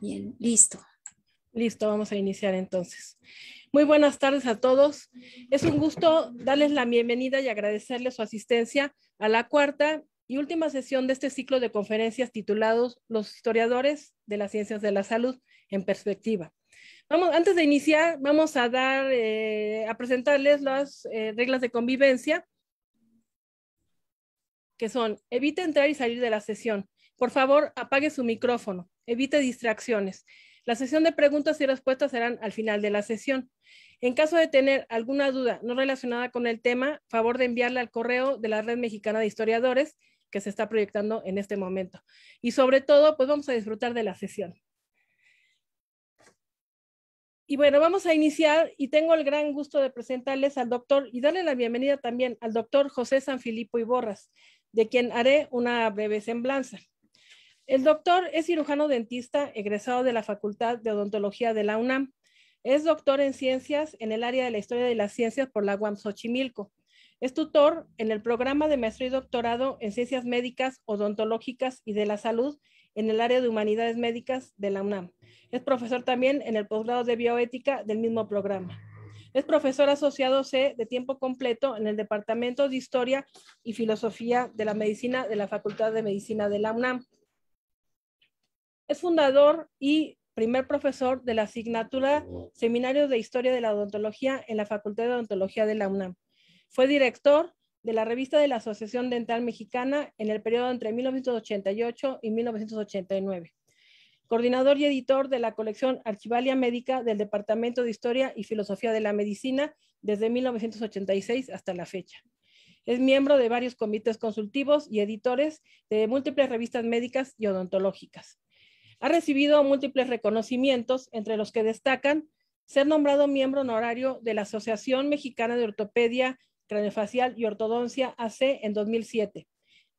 Bien, listo. Listo, vamos a iniciar entonces. Muy buenas tardes a todos. Es un gusto darles la bienvenida y agradecerles su asistencia a la cuarta y última sesión de este ciclo de conferencias titulados Los historiadores de las ciencias de la salud en perspectiva. Vamos, antes de iniciar, vamos a dar, eh, a presentarles las eh, reglas de convivencia, que son, evite entrar y salir de la sesión. Por favor, apague su micrófono evite distracciones. La sesión de preguntas y respuestas serán al final de la sesión. En caso de tener alguna duda no relacionada con el tema, favor de enviarla al correo de la Red Mexicana de Historiadores que se está proyectando en este momento. Y sobre todo, pues vamos a disfrutar de la sesión. Y bueno, vamos a iniciar y tengo el gran gusto de presentarles al doctor y darle la bienvenida también al doctor José Sanfilippo Iborras, de quien haré una breve semblanza. El doctor es cirujano dentista egresado de la Facultad de Odontología de la UNAM. Es doctor en ciencias en el área de la historia de las ciencias por la UAM Xochimilco. Es tutor en el programa de maestro y doctorado en ciencias médicas, odontológicas y de la salud en el área de humanidades médicas de la UNAM. Es profesor también en el posgrado de bioética del mismo programa. Es profesor asociado C de tiempo completo en el Departamento de Historia y Filosofía de la Medicina de la Facultad de Medicina de la UNAM. Es fundador y primer profesor de la asignatura Seminario de Historia de la Odontología en la Facultad de Odontología de la UNAM. Fue director de la revista de la Asociación Dental Mexicana en el periodo entre 1988 y 1989. Coordinador y editor de la colección Archivalia Médica del Departamento de Historia y Filosofía de la Medicina desde 1986 hasta la fecha. Es miembro de varios comités consultivos y editores de múltiples revistas médicas y odontológicas. Ha recibido múltiples reconocimientos, entre los que destacan ser nombrado miembro honorario de la Asociación Mexicana de Ortopedia, Craneofacial y Ortodoncia AC en 2007,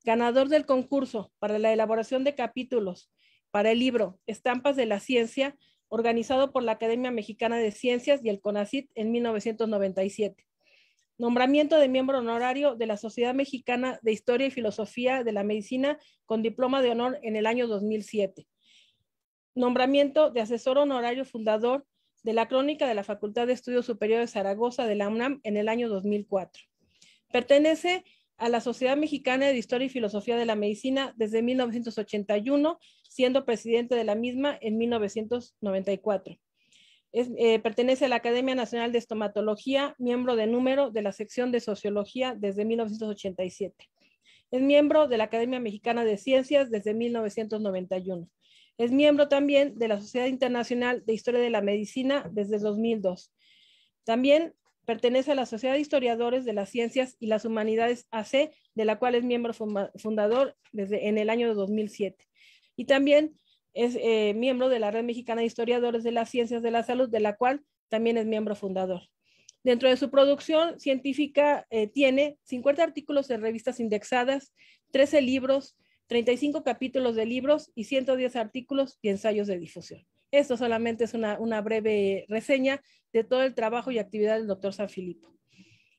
ganador del concurso para la elaboración de capítulos para el libro Estampas de la Ciencia, organizado por la Academia Mexicana de Ciencias y el CONACIT en 1997. Nombramiento de miembro honorario de la Sociedad Mexicana de Historia y Filosofía de la Medicina con diploma de honor en el año 2007 Nombramiento de asesor honorario fundador de la Crónica de la Facultad de Estudios Superiores de Zaragoza de la UNAM en el año 2004. Pertenece a la Sociedad Mexicana de Historia y Filosofía de la Medicina desde 1981, siendo presidente de la misma en 1994. Eh, pertenece a la Academia Nacional de Estomatología, miembro de número de la sección de Sociología desde 1987. Es miembro de la Academia Mexicana de Ciencias desde 1991. Es miembro también de la Sociedad Internacional de Historia de la Medicina desde 2002. También pertenece a la Sociedad de Historiadores de las Ciencias y las Humanidades AC, de la cual es miembro fundador desde en el año 2007. Y también es eh, miembro de la Red Mexicana de Historiadores de las Ciencias de la Salud, de la cual también es miembro fundador. Dentro de su producción científica eh, tiene 50 artículos en revistas indexadas, 13 libros, 35 capítulos de libros y 110 artículos y ensayos de difusión. Esto solamente es una, breve reseña de todo el trabajo y actividad del doctor Sanfilippo.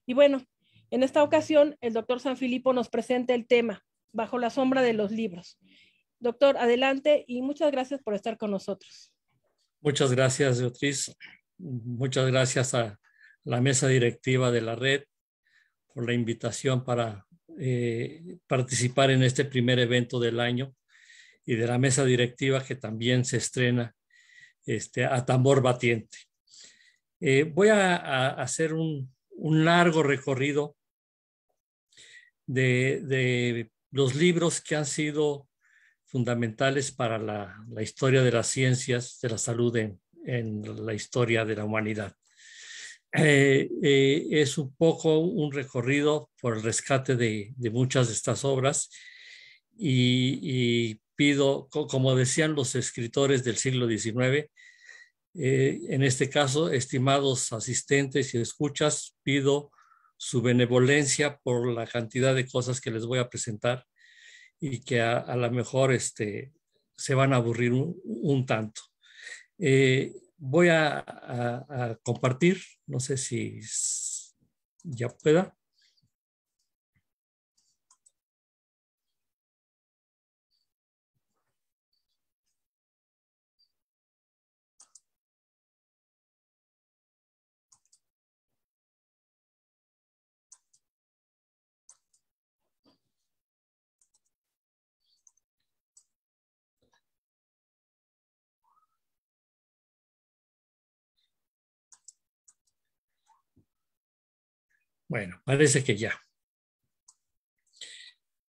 Y bueno, en esta ocasión, el doctor Sanfilippo nos presenta el tema, Bajo la sombra de los libros. Doctor, adelante y muchas gracias por estar con nosotros. Muchas gracias, Beatriz. Muchas gracias a la mesa directiva de la red por la invitación para eh, participar en este primer evento del año y de la mesa directiva que también se estrena este, a tambor batiente. Eh, voy a, hacer un, largo recorrido de, los libros que han sido fundamentales para la, historia de las ciencias, de la salud en la historia de la humanidad. Eh, eh, es un poco un recorrido por el rescate de, muchas de estas obras y, pido, como decían los escritores del siglo XIX, eh, en este caso, estimados asistentes y escuchas, pido su benevolencia por la cantidad de cosas que les voy a presentar y que a, lo mejor este, se van a aburrir un, tanto. voy a compartir no sé si ya pueda. Bueno, parece que ya.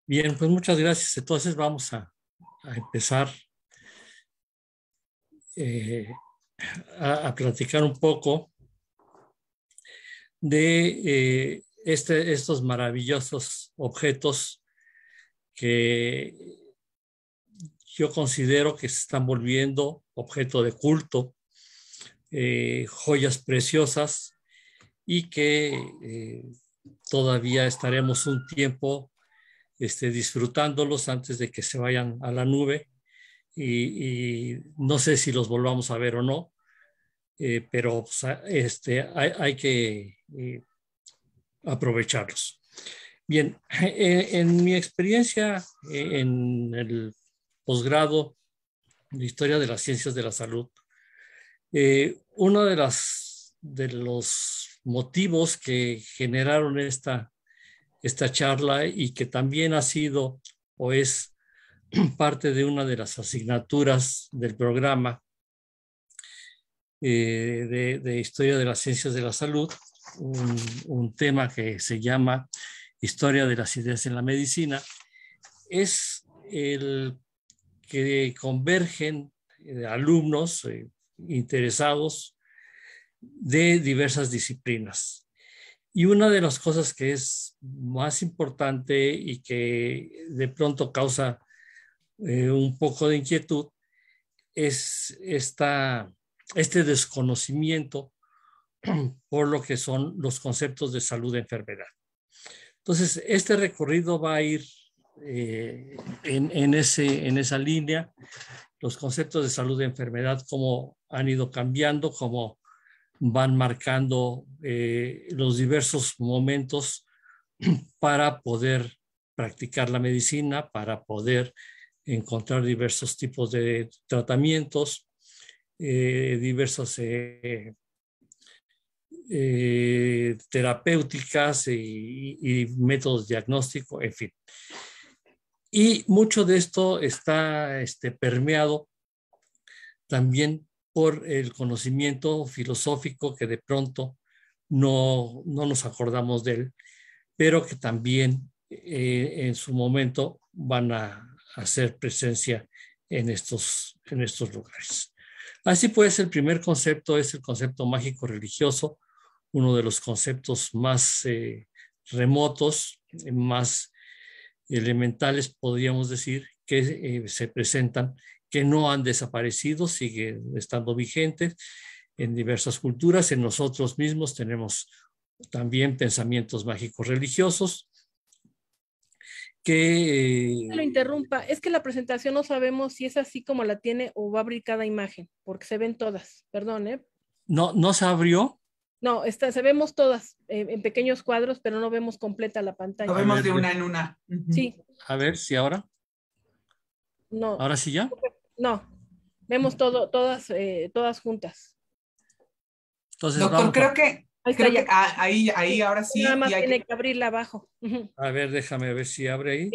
Bien, pues muchas gracias. Entonces vamos a, empezar eh, a, platicar un poco de eh, este, estos maravillosos objetos que yo considero que se están volviendo objeto de culto, eh, joyas preciosas y que eh, todavía estaremos un tiempo este, disfrutándolos antes de que se vayan a la nube y, no sé si los volvamos a ver o no, eh, pero este, hay, que eh, aprovecharlos. Bien, en mi experiencia en el posgrado de Historia de las Ciencias de la Salud, uno de, las, de los motivos que generaron esta, esta charla y que también ha sido o es parte de una de las asignaturas del programa eh, de, Historia de las Ciencias de la Salud, un, un tema que se llama Historia de las Ideas en la Medicina, es el que convergen eh, alumnos eh, interesados de diversas disciplinas. Y una de las cosas que es más importante y que de pronto causa eh, un poco de inquietud es esta, este desconocimiento por lo que son los conceptos de salud de enfermedad. Entonces, este recorrido va a ir eh, en, en, esa línea, los conceptos de salud de enfermedad, cómo han ido cambiando, cómo van marcando eh, los diversos momentos para poder practicar la medicina, para poder encontrar diversos tipos de tratamientos, eh, diversas eh, terapéuticas y, y, métodos diagnósticos, en fin. Y mucho de esto está este, permeado también por el conocimiento filosófico que de pronto no, nos acordamos de él, pero que también eh, en su momento van a hacer presencia en estos, en estos lugares. Así pues, el primer concepto es el concepto mágico religioso, uno de los conceptos más eh, remotos, más elementales, podríamos decir, que eh, se presentan que no han desaparecido, sigue estando vigente en diversas culturas. En nosotros mismos tenemos también pensamientos mágicos religiosos que... Eh, lo interrumpa, es que la presentación no sabemos si es así como la tiene o va a abrir cada imagen, porque se ven todas, perdón, ¿eh? No, no se abrió. No, está, se vemos todas eh, en pequeños cuadros, pero no vemos completa la pantalla. Lo vemos de una en una. Sí. A ver si ahora. No. ¿Ahora sí ya? No, vemos todo, todas, eh, todas juntas. Entonces, Doctor, creo que Ahí, ahí, ahora sí. Nada más tiene que... abrirla abajo. A ver, déjame ver si abre ahí.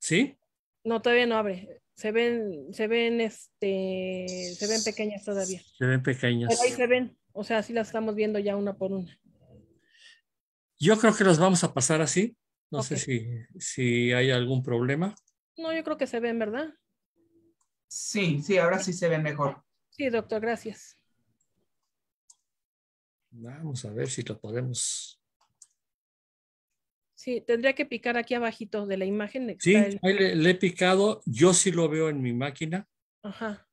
Sí. No, todavía no abre. Se ven, se ven, este, se ven pequeñas todavía. Se ven pequeñas. ahí se ven. O sea, sí las estamos viendo ya una por una. Yo creo que las vamos a pasar así. No sé si, si hay algún problema. No, yo creo que se ven, ¿verdad? Sí, sí, ahora sí se ven mejor. Sí, doctor, gracias. Vamos a ver si lo podemos. Sí, tendría que picar aquí abajito de la imagen. Sí, ahí le, he picado, yo sí lo veo en mi máquina. Ajá.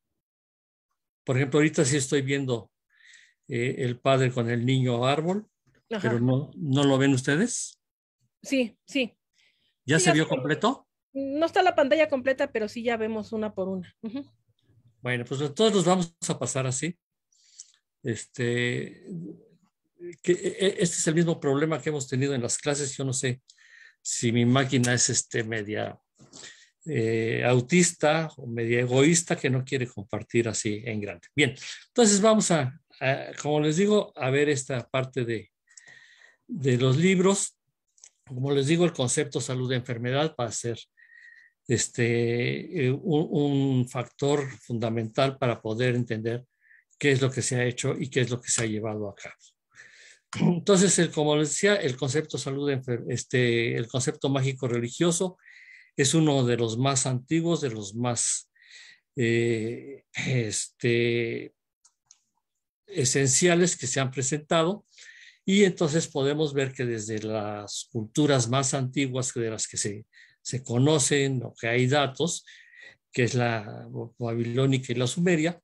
Por ejemplo, ahorita sí estoy viendo eh, el padre con el niño árbol, pero no, no lo ven ustedes. Sí, sí. ¿Ya se vio completo? No está la pantalla completa, pero sí ya vemos una por una. Bueno, pues todos los vamos a pasar así. Este, e, e, este es el mismo problema que hemos tenido en las clases. Yo no sé si mi máquina es este media eh, autista o media egoísta que no quiere compartir así en grande. Bien, entonces vamos a, como les digo, a ver esta parte de, los libros. Como les digo, el concepto salud-enfermedad de va a ser este, eh, un, factor fundamental para poder entender qué es lo que se ha hecho y qué es lo que se ha llevado a cabo. Entonces, como les decía, el concepto salud, este, el concepto mágico religioso es uno de los más antiguos, de los más eh, este, esenciales que se han presentado. Y entonces podemos ver que desde las culturas más antiguas de las que se se conocen o que hay datos, que es la babilónica y la sumeria,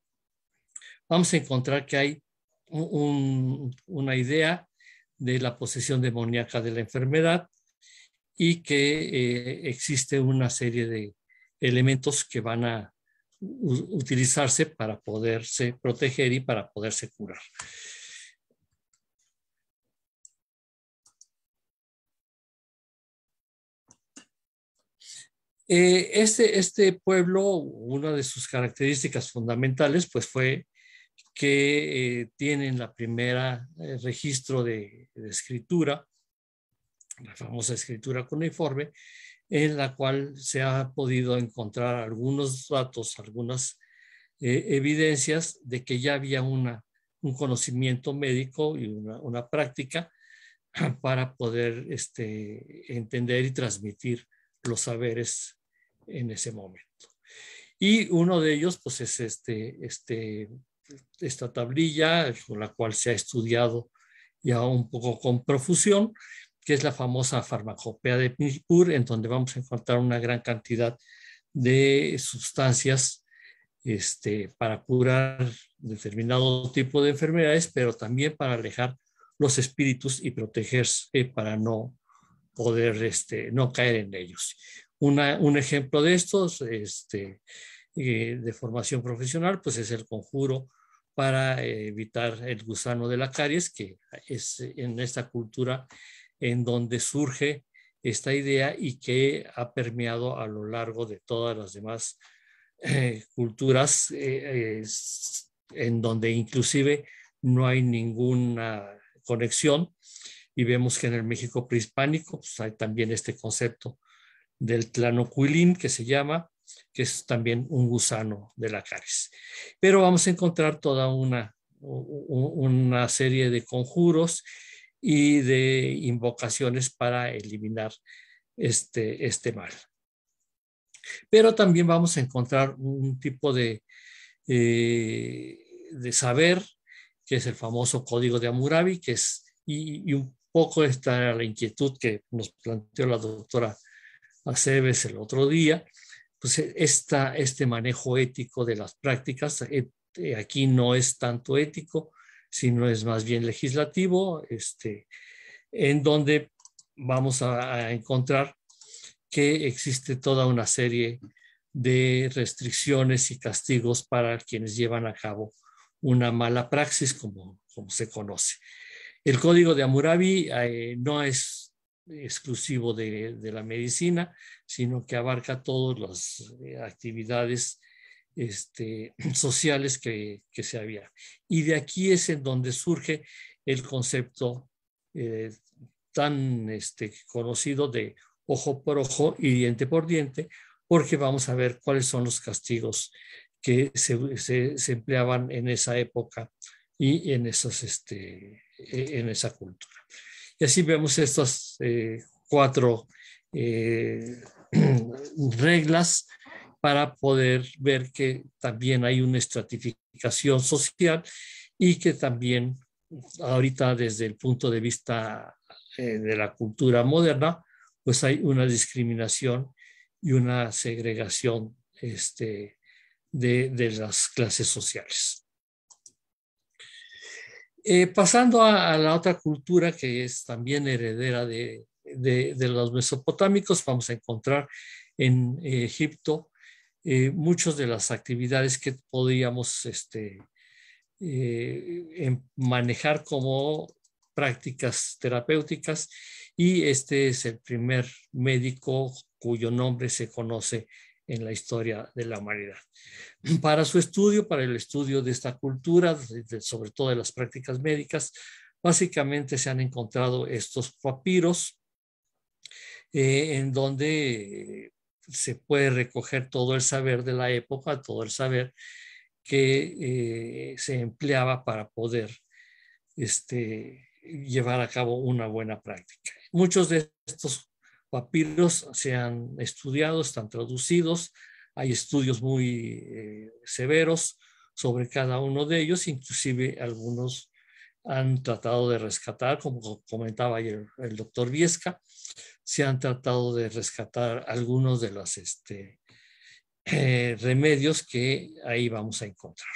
vamos a encontrar que hay una idea de la posesión demoníaca de la enfermedad y que eh, existe una serie de elementos que van a utilizarse para poderse proteger y para poderse curar. Eh, este, este pueblo, una de sus características fundamentales, pues fue que eh, tienen la primera eh, registro de, escritura, la famosa escritura cuneiforme, en la cual se ha podido encontrar algunos datos, algunas evidencias de que ya había una, un conocimiento médico y una, práctica para poder este, entender y transmitir los saberes en ese momento. Y uno de ellos, pues, es este, este, esta tablilla con la cual se ha estudiado ya un poco con profusión, que es la famosa farmacopea de Pur, en donde vamos a encontrar una gran cantidad de sustancias este, para curar determinado tipo de enfermedades, pero también para alejar los espíritus y protegerse para no poder este, no caer en ellos un ejemplo de estos este, eh, de formación profesional pues es el conjuro para eh, evitar el gusano de la caries, que es en esta cultura en donde surge esta idea y que ha permeado a lo largo de todas las demás eh, culturas, en donde inclusive no hay ninguna conexión. Y vemos que en el México prehispánico pues, hay también este concepto del tlanocuilín, que se llama, que es también un gusano de la caris. Pero vamos a encontrar toda una, una serie de conjuros y de invocaciones para eliminar este, este mal. Pero también vamos a encontrar un tipo de, eh, de saber, que es el famoso código de amurabi que es, y, y un poco esta era la inquietud que nos planteó la doctora a el otro día, pues e, esta, este manejo ético de las prácticas eh, eh, aquí no es tanto ético, sino es más bien legislativo, este, en donde vamos a, encontrar que existe toda una serie de restricciones y castigos para quienes llevan a cabo una mala praxis, como, como se conoce. El código de Amurabi eh, no es exclusivo de, la medicina, sino que abarca todas las eh, actividades este, sociales que, se habían. Y de aquí es en donde surge el concepto eh, tan este, conocido de ojo por ojo y diente por diente, porque vamos a ver cuáles son los castigos que se, empleaban en esa época y en este, e, esa cultura. Y así vemos estas eh, cuatro eh, reglas para poder ver que también hay una estratificación social y que también ahorita desde el punto de vista eh, de la cultura moderna, pues hay una discriminación y una segregación este, de las clases sociales. Eh, pasando a, la otra cultura que es también heredera de, los mesopotámicos, vamos a encontrar en eh, Egipto eh, muchas de las actividades que podíamos este, manejar como prácticas terapéuticas y este es el primer médico cuyo nombre se conoce en la historia de la humanidad. Para su estudio, para el estudio de esta cultura, sobre todo de las prácticas médicas, básicamente se han encontrado estos papiros eh, en donde se puede recoger todo el saber de la época, todo el saber que eh, se empleaba para poder este, llevar a cabo una buena práctica. Muchos de estos papiros se han estudiado, están traducidos, hay estudios muy eh, severos sobre cada uno de ellos, inclusive algunos han tratado de rescatar, como comentaba ayer el doctor Viesca, se han tratado de rescatar algunos de los este, eh, remedios que ahí vamos a encontrar.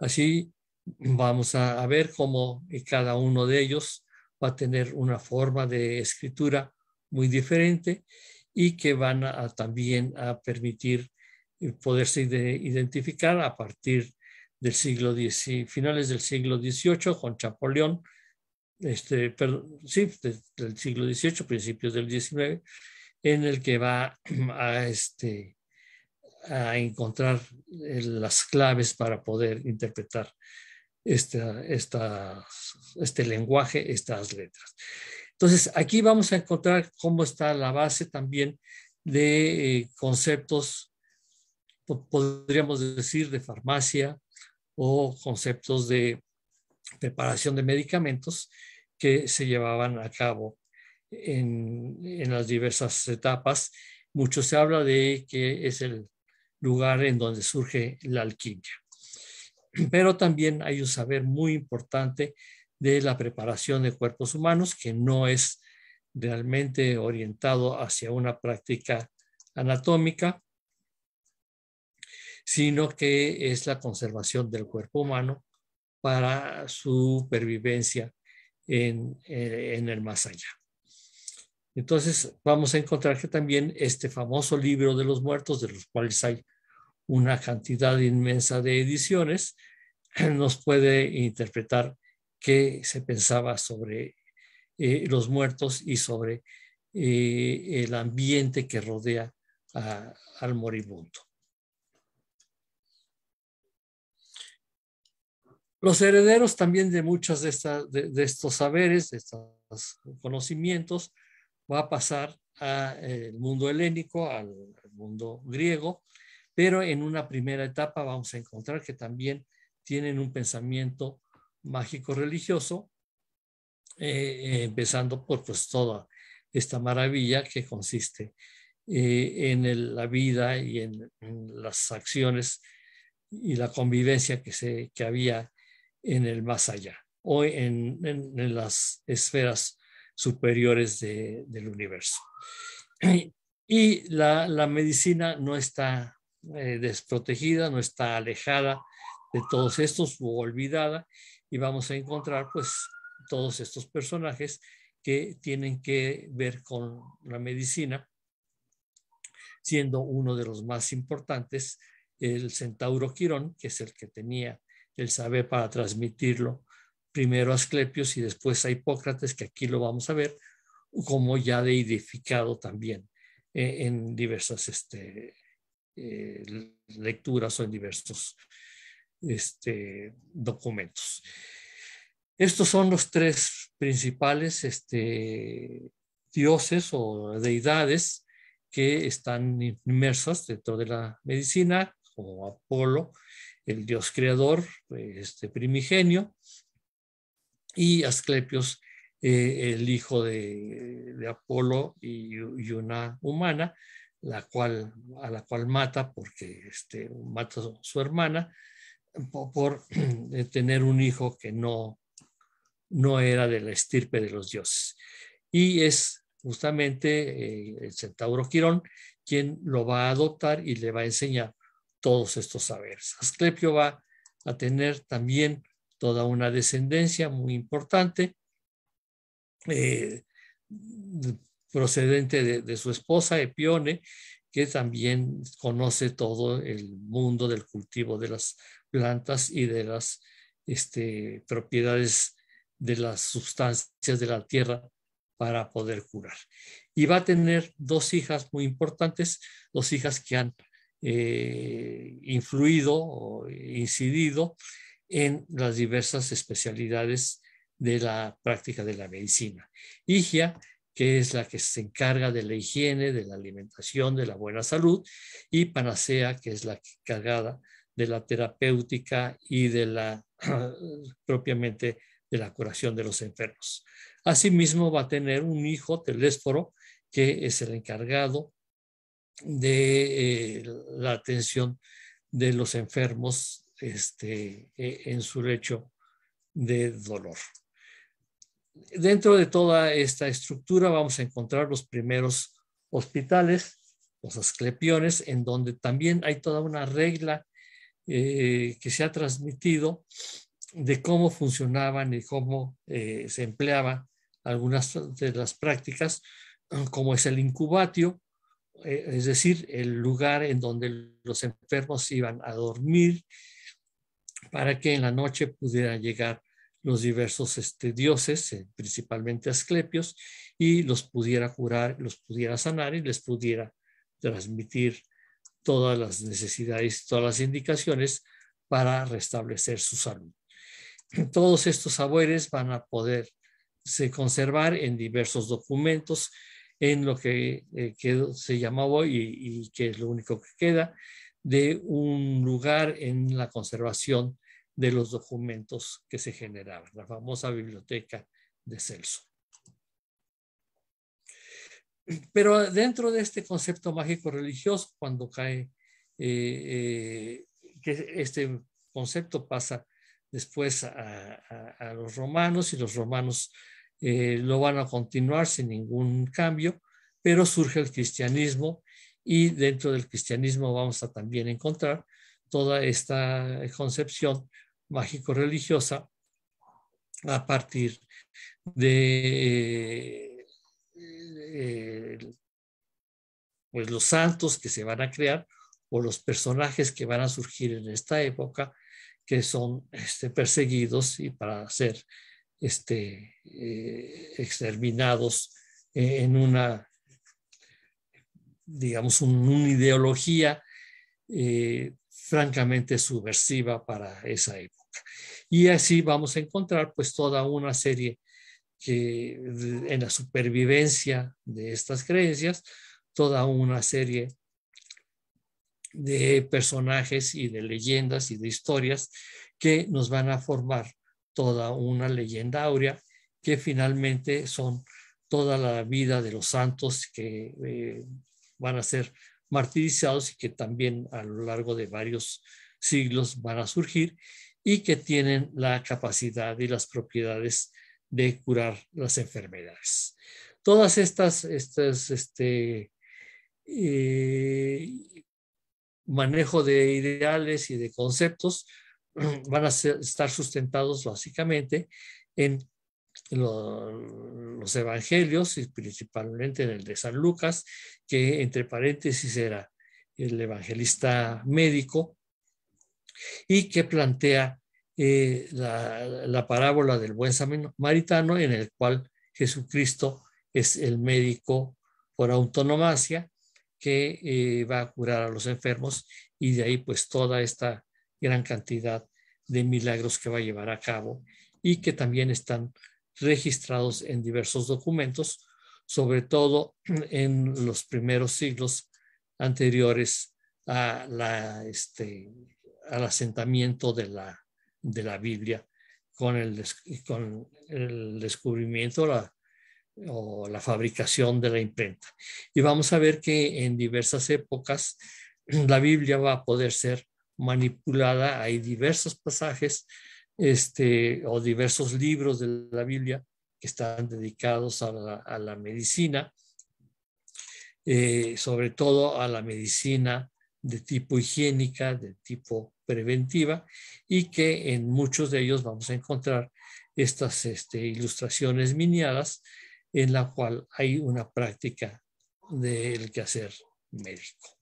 Así vamos a ver cómo eh, cada uno de ellos va a tener una forma de escritura muy diferente y que van a, también a permitir eh, poderse identificar a partir del siglo XVIII, finales del siglo XVIII con chapoleón este, sí, del siglo XVIII, principios del XIX, en el que va a, este, a encontrar eh, las claves para poder interpretar esta, este lenguaje, estas letras. Entonces, aquí vamos a encontrar cómo está la base también de eh, conceptos, podríamos decir, de farmacia o conceptos de preparación de medicamentos que se llevaban a cabo en, en las diversas etapas. Mucho se habla de que es el lugar en donde surge la alquimia pero también hay un saber muy importante de la preparación de cuerpos humanos que no es realmente orientado hacia una práctica anatómica, sino que es la conservación del cuerpo humano para su pervivencia en, eh, en, el más allá. Entonces vamos a encontrar que también este famoso libro de los muertos, de los cuales hay una cantidad inmensa de ediciones, nos puede interpretar qué se pensaba sobre eh, los muertos y sobre eh, el ambiente que rodea al moribundo. Los herederos también de muchos de, estos saberes, de estos conocimientos, va a pasar al eh, mundo helénico, al mundo griego, pero en una primera etapa vamos a encontrar que también tienen un pensamiento mágico religioso, eh, eh, empezando por pues toda esta maravilla que consiste eh, en la vida y en, las acciones y la convivencia que, se, había en el más allá Hoy en, las esferas superiores del universo. Y la, medicina no está desprotegida, no está alejada de todos estos o olvidada y vamos a encontrar pues todos estos personajes que tienen que ver con la medicina, siendo uno de los más importantes el centauro Quirón, que es el que tenía el saber para transmitirlo primero a Asclepios y después a Hipócrates, que aquí lo vamos a ver, como ya deidificado también eh, en diversas este, eh, lecturas o en diversos este, documentos. Estos son los tres principales este, dioses o deidades que están inmersos dentro de la medicina, como Apolo, el dios creador, este primigenio, y Asclepios, eh, el hijo de, Apolo y, una humana, la cual, a la cual mata porque este, mata a su hermana, por, eh, tener un hijo que no, no era de la estirpe de los dioses. Y es justamente eh, el centauro Quirón quien lo va a adoptar y le va a enseñar todos estos saberes. Asclepio va a tener también toda una descendencia muy importante eh, procedente de, de, su esposa Epione, que también conoce todo el mundo del cultivo de las plantas y de las este, propiedades de las sustancias de la tierra para poder curar. Y va a tener dos hijas muy importantes, dos hijas que han eh, influido o incidido en las diversas especialidades de la práctica de la medicina. Higia, que es la que se encarga de la higiene, de la alimentación, de la buena salud, y Panacea, que es la encargada de la terapéutica y de la propiamente de la curación de los enfermos. Asimismo, va a tener un hijo, Telésforo, que es el encargado de eh, la atención de los enfermos este, e, en su lecho de dolor. Dentro de toda esta estructura vamos a encontrar los primeros hospitales, los asclepiones, en donde también hay toda una regla eh, que se ha transmitido de cómo funcionaban y cómo eh, se empleaban algunas de las prácticas, como es el incubatio, eh, es decir, el lugar en donde los enfermos iban a dormir para que en la noche pudieran llegar los diversos este, dioses, principalmente asclepios, y los pudiera curar, los pudiera sanar y les pudiera transmitir todas las necesidades, todas las indicaciones para restablecer su salud. Todos estos sabores van a poder se conservar en diversos documentos, en lo que, eh, se llamaba hoy, y, que es lo único que queda, de un lugar en la conservación de los documentos que se generaban, la famosa biblioteca de Celso. Pero dentro de este concepto mágico religioso, cuando cae, eh, eh, que este concepto pasa después a, los romanos y los romanos eh, lo van a continuar sin ningún cambio, pero surge el cristianismo y dentro del cristianismo vamos a también encontrar toda esta concepción mágico-religiosa a partir de eh, pues los santos que se van a crear o los personajes que van a surgir en esta época que son este, perseguidos y para ser este, eh, exterminados en una, digamos, una ideología eh, francamente subversiva para esa época. Y así vamos a encontrar pues toda una serie que en la supervivencia de estas creencias, toda una serie de personajes y de leyendas y de historias que nos van a formar toda una leyenda áurea que finalmente son toda la vida de los santos que eh, van a ser martirizados y que también a lo largo de varios siglos van a surgir y que tienen la capacidad y las propiedades de curar las enfermedades. Todas estas, estas este, eh, manejo de ideales y de conceptos van a estar sustentados básicamente en los evangelios y principalmente en el de San Lucas, que entre paréntesis era el evangelista médico y que plantea eh, la, parábola del buen samaritano, en el cual Jesucristo es el médico por autonomacia que eh, va a curar a los enfermos y de ahí pues toda esta gran cantidad de milagros que va a llevar a cabo y que también están registrados en diversos documentos, sobre todo en los primeros siglos anteriores a la, este, al asentamiento de la, de la Biblia con el, con el descubrimiento o la fabricación de la imprenta. Y vamos a ver que en diversas épocas la Biblia va a poder ser manipulada. Hay diversos pasajes este, o diversos libros de la Biblia que están dedicados a la, medicina, eh, sobre todo a la medicina de tipo higiénica, de tipo preventiva y que en muchos de ellos vamos a encontrar estas este, ilustraciones miniadas en la cual hay una práctica del quehacer médico.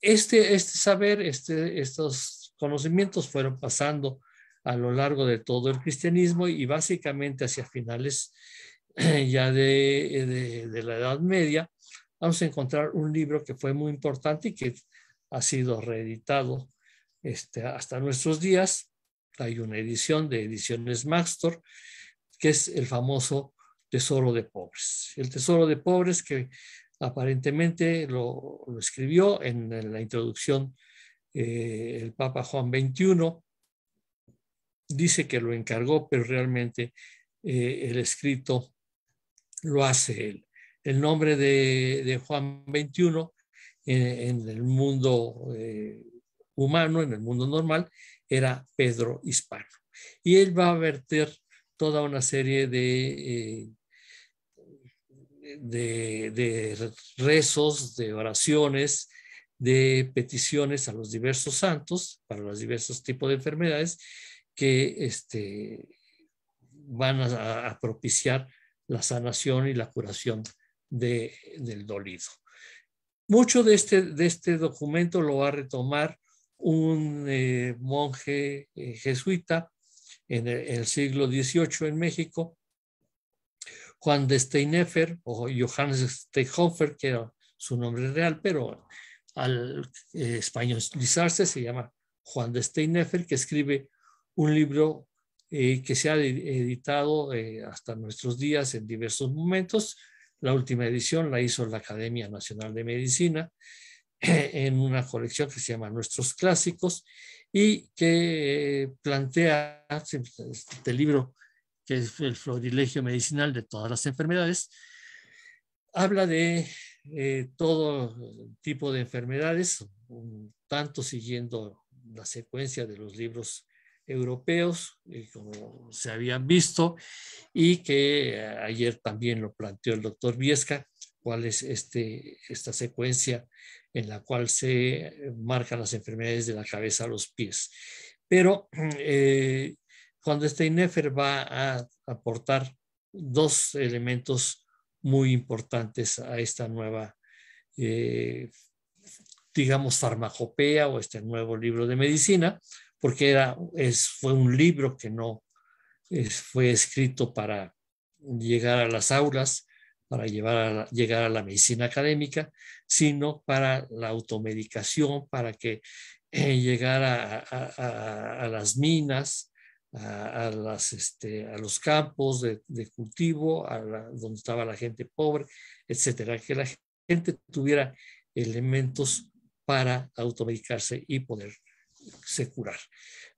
Este, este saber, este, estos conocimientos fueron pasando a lo largo de todo el cristianismo y básicamente hacia finales ya de, de la Edad Media, vamos a encontrar un libro que fue muy importante y que ha sido reeditado este, hasta nuestros días. Hay una edición de Ediciones Maxtor, que es el famoso Tesoro de Pobres. El Tesoro de Pobres que aparentemente lo, escribió en, la introducción eh, el Papa Juan XXI. Dice que lo encargó, pero realmente eh, el escrito lo hace él. El nombre de, de Juan XXI eh, en, el mundo eh, humano, en el mundo normal, era Pedro Hispano. Y él va a verter toda una serie eh, de, de, rezos, de oraciones, de peticiones a los diversos santos para los diversos tipos de enfermedades que este, van a, a propiciar la sanación y la curación de, del dolido. Mucho este, de este, documento lo va a retomar un eh, monje eh, jesuita en el, siglo XVIII en México, Juan de Steinefer o Johannes Steinhofer, que era su nombre real, pero al eh, españolizarse se llama Juan de Steineffer, que escribe un libro que se ha editado hasta nuestros días en diversos momentos, la última edición la hizo la Academia Nacional de Medicina en una colección que se llama Nuestros Clásicos y que eh, plantea este, este libro que es el florilegio medicinal de todas las enfermedades, habla de eh, todo tipo de enfermedades, tanto siguiendo la secuencia de los libros europeos, eh, como se habían visto, y que eh, ayer también lo planteó el doctor Viesca, cuál es este, esta secuencia en la cual se marcan las enfermedades de la cabeza a los pies. Pero eh, cuando cuando INEFER va a aportar dos elementos muy importantes a esta nueva, digamos, farmacopea o este nuevo libro de medicina porque era, fue un libro que no fue escrito para llegar a las aulas, para llevar llegar a la medicina académica, sino para la automedicación, para que eh, llegara a, las minas, a, este, los campos de, cultivo, a donde estaba la gente pobre, etcétera, que la gente tuviera elementos para automedicarse y poder se curar.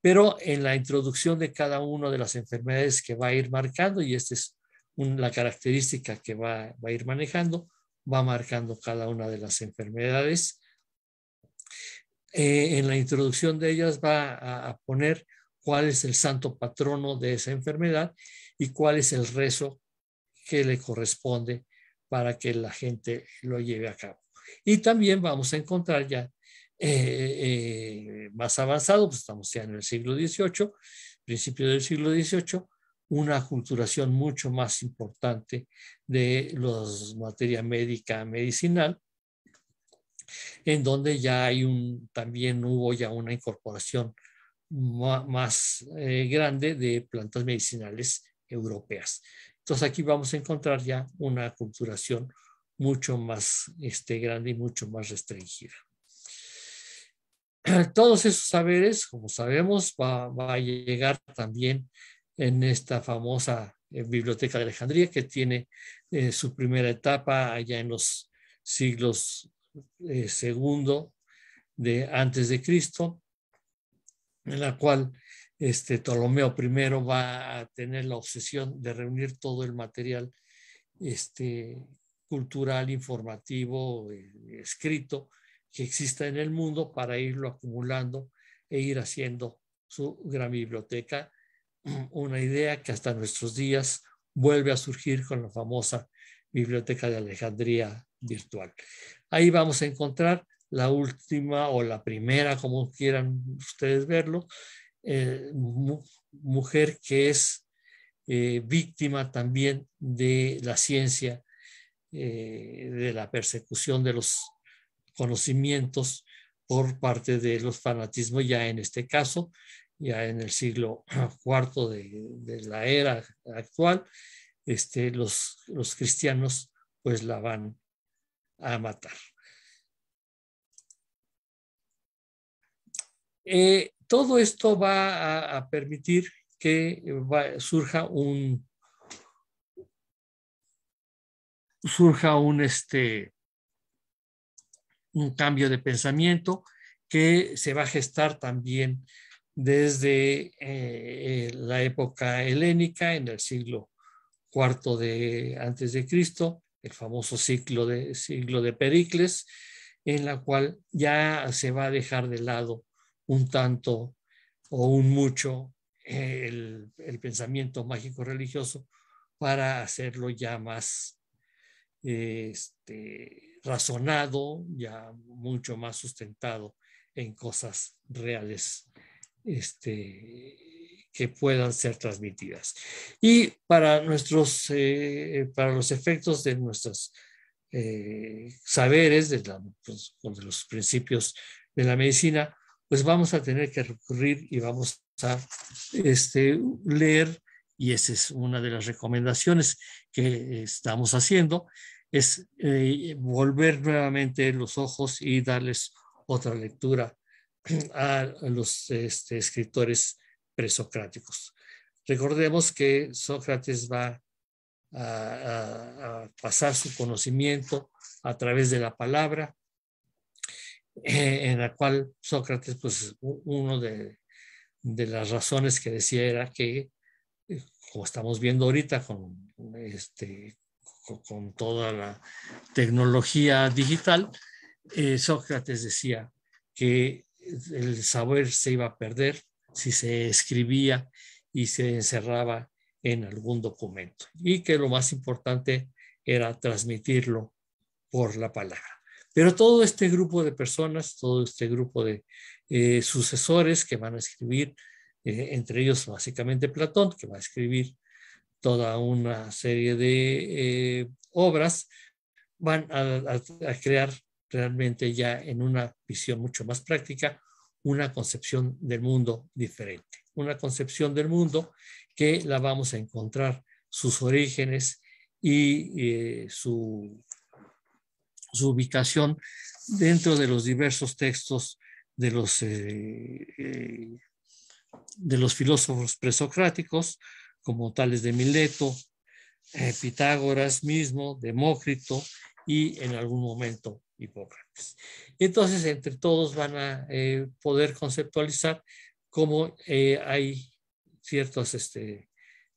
Pero en la introducción de cada una de las enfermedades que va a ir marcando, y esta es la característica que va, a ir manejando, va marcando cada una de las enfermedades. Eh, en la introducción de ellas va a, poner cuál es el santo patrono de esa enfermedad y cuál es el rezo que le corresponde para que la gente lo lleve a cabo. Y también vamos a encontrar ya eh, eh, más avanzado, pues estamos ya en el siglo XVIII, principio del siglo XVIII, una culturación mucho más importante de los materia médica medicinal, en donde ya hay un, también hubo ya una incorporación más, eh, grande de plantas medicinales europeas. Entonces aquí vamos a encontrar ya una culturación mucho más este, grande y mucho más restringida. todos esos saberes, como sabemos, va, a llegar también en esta famosa eh, Biblioteca de Alejandría que tiene eh, su primera etapa allá en los siglos eh, segundo de antes de Cristo, en la cual este Ptolomeo I va a tener la obsesión de reunir todo el material este, cultural, informativo, eh, escrito que exista en el mundo para irlo acumulando e ir haciendo su gran biblioteca, una idea que hasta nuestros días vuelve a surgir con la famosa Biblioteca de Alejandría virtual. Ahí vamos a encontrar la última o la primera, como quieran ustedes verlo, eh, mujer que es eh, víctima también de la ciencia, eh, de la persecución de los conocimientos por parte de los fanatismos, ya en este caso, ya en el siglo IV de, la era actual, este, los, los cristianos pues la van a matar. Eh, todo esto va a, permitir que surja un surja un este un cambio de pensamiento que se va a gestar también desde eh, eh, la época helénica en el siglo IV de antes de Cristo, el famoso ciclo de, siglo de Pericles, en la cual ya se va a dejar de lado un tanto o un mucho eh, el, pensamiento mágico religioso para hacerlo ya más este, razonado, ya mucho más sustentado en cosas reales este, que puedan ser transmitidas. Y para, nuestros, eh, para los efectos de nuestros eh, saberes, de, pues, los principios de la medicina, pues vamos a tener que recurrir y vamos a este, leer, y esa es una de las recomendaciones que estamos haciendo, es eh, volver nuevamente los ojos y darles otra lectura a los este, escritores presocráticos. Recordemos que Sócrates va a, pasar su conocimiento a través de la palabra, eh, en la cual Sócrates, pues uno de, de las razones que decía era que, eh, como estamos viendo ahorita con este, con toda la tecnología digital, eh, Sócrates decía que el saber se iba a perder si se escribía y se encerraba en algún documento y que lo más importante era transmitirlo por la palabra. Pero todo este grupo de personas, todo este grupo de eh, sucesores que van a escribir, eh, entre ellos básicamente Platón, que va a escribir toda una serie de eh, obras, van a, crear realmente ya en una visión mucho más práctica una concepción del mundo diferente, una concepción del mundo que la vamos a encontrar sus orígenes y eh, su, su, ubicación dentro de los diversos textos de los, eh, de los filósofos presocráticos, como tales de Mileto, eh, Pitágoras mismo, Demócrito y en algún momento Hipócrates. Entonces, entre todos van a eh, poder conceptualizar cómo eh, hay ciertos este,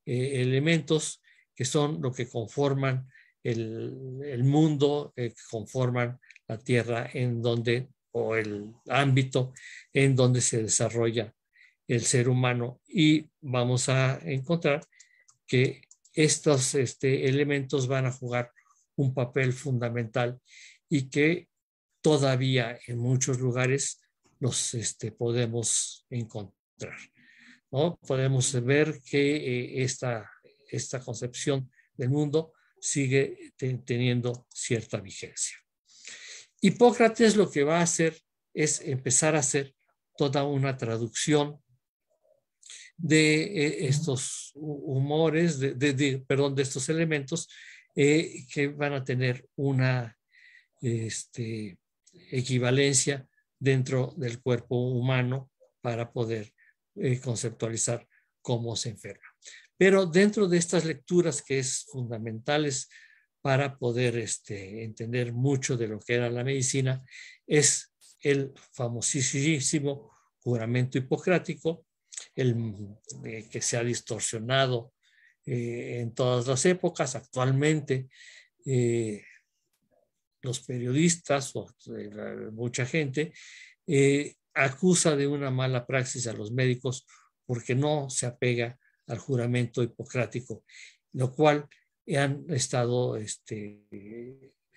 elementos que son lo que conforman el, el mundo, que conforman la tierra en donde, o el ámbito en donde se desarrolla el ser humano y vamos a encontrar que estos este, elementos van a jugar un papel fundamental y que todavía en muchos lugares los este, podemos encontrar. ¿no? Podemos ver que eh, esta, concepción del mundo sigue teniendo cierta vigencia. Hipócrates lo que va a hacer es empezar a hacer toda una traducción de eh, estos humores, perdón, de estos elementos eh, que van a tener una este, equivalencia dentro del cuerpo humano para poder eh, conceptualizar cómo se enferma. Pero dentro de estas lecturas que es fundamentales para poder este, entender mucho de lo que era la medicina, es el famosísimo juramento hipocrático el, eh, que se ha distorsionado eh, en todas las épocas. Actualmente, eh, los periodistas o mucha gente acusa de una mala praxis a los médicos porque no se apega al juramento hipocrático, lo cual han estado este,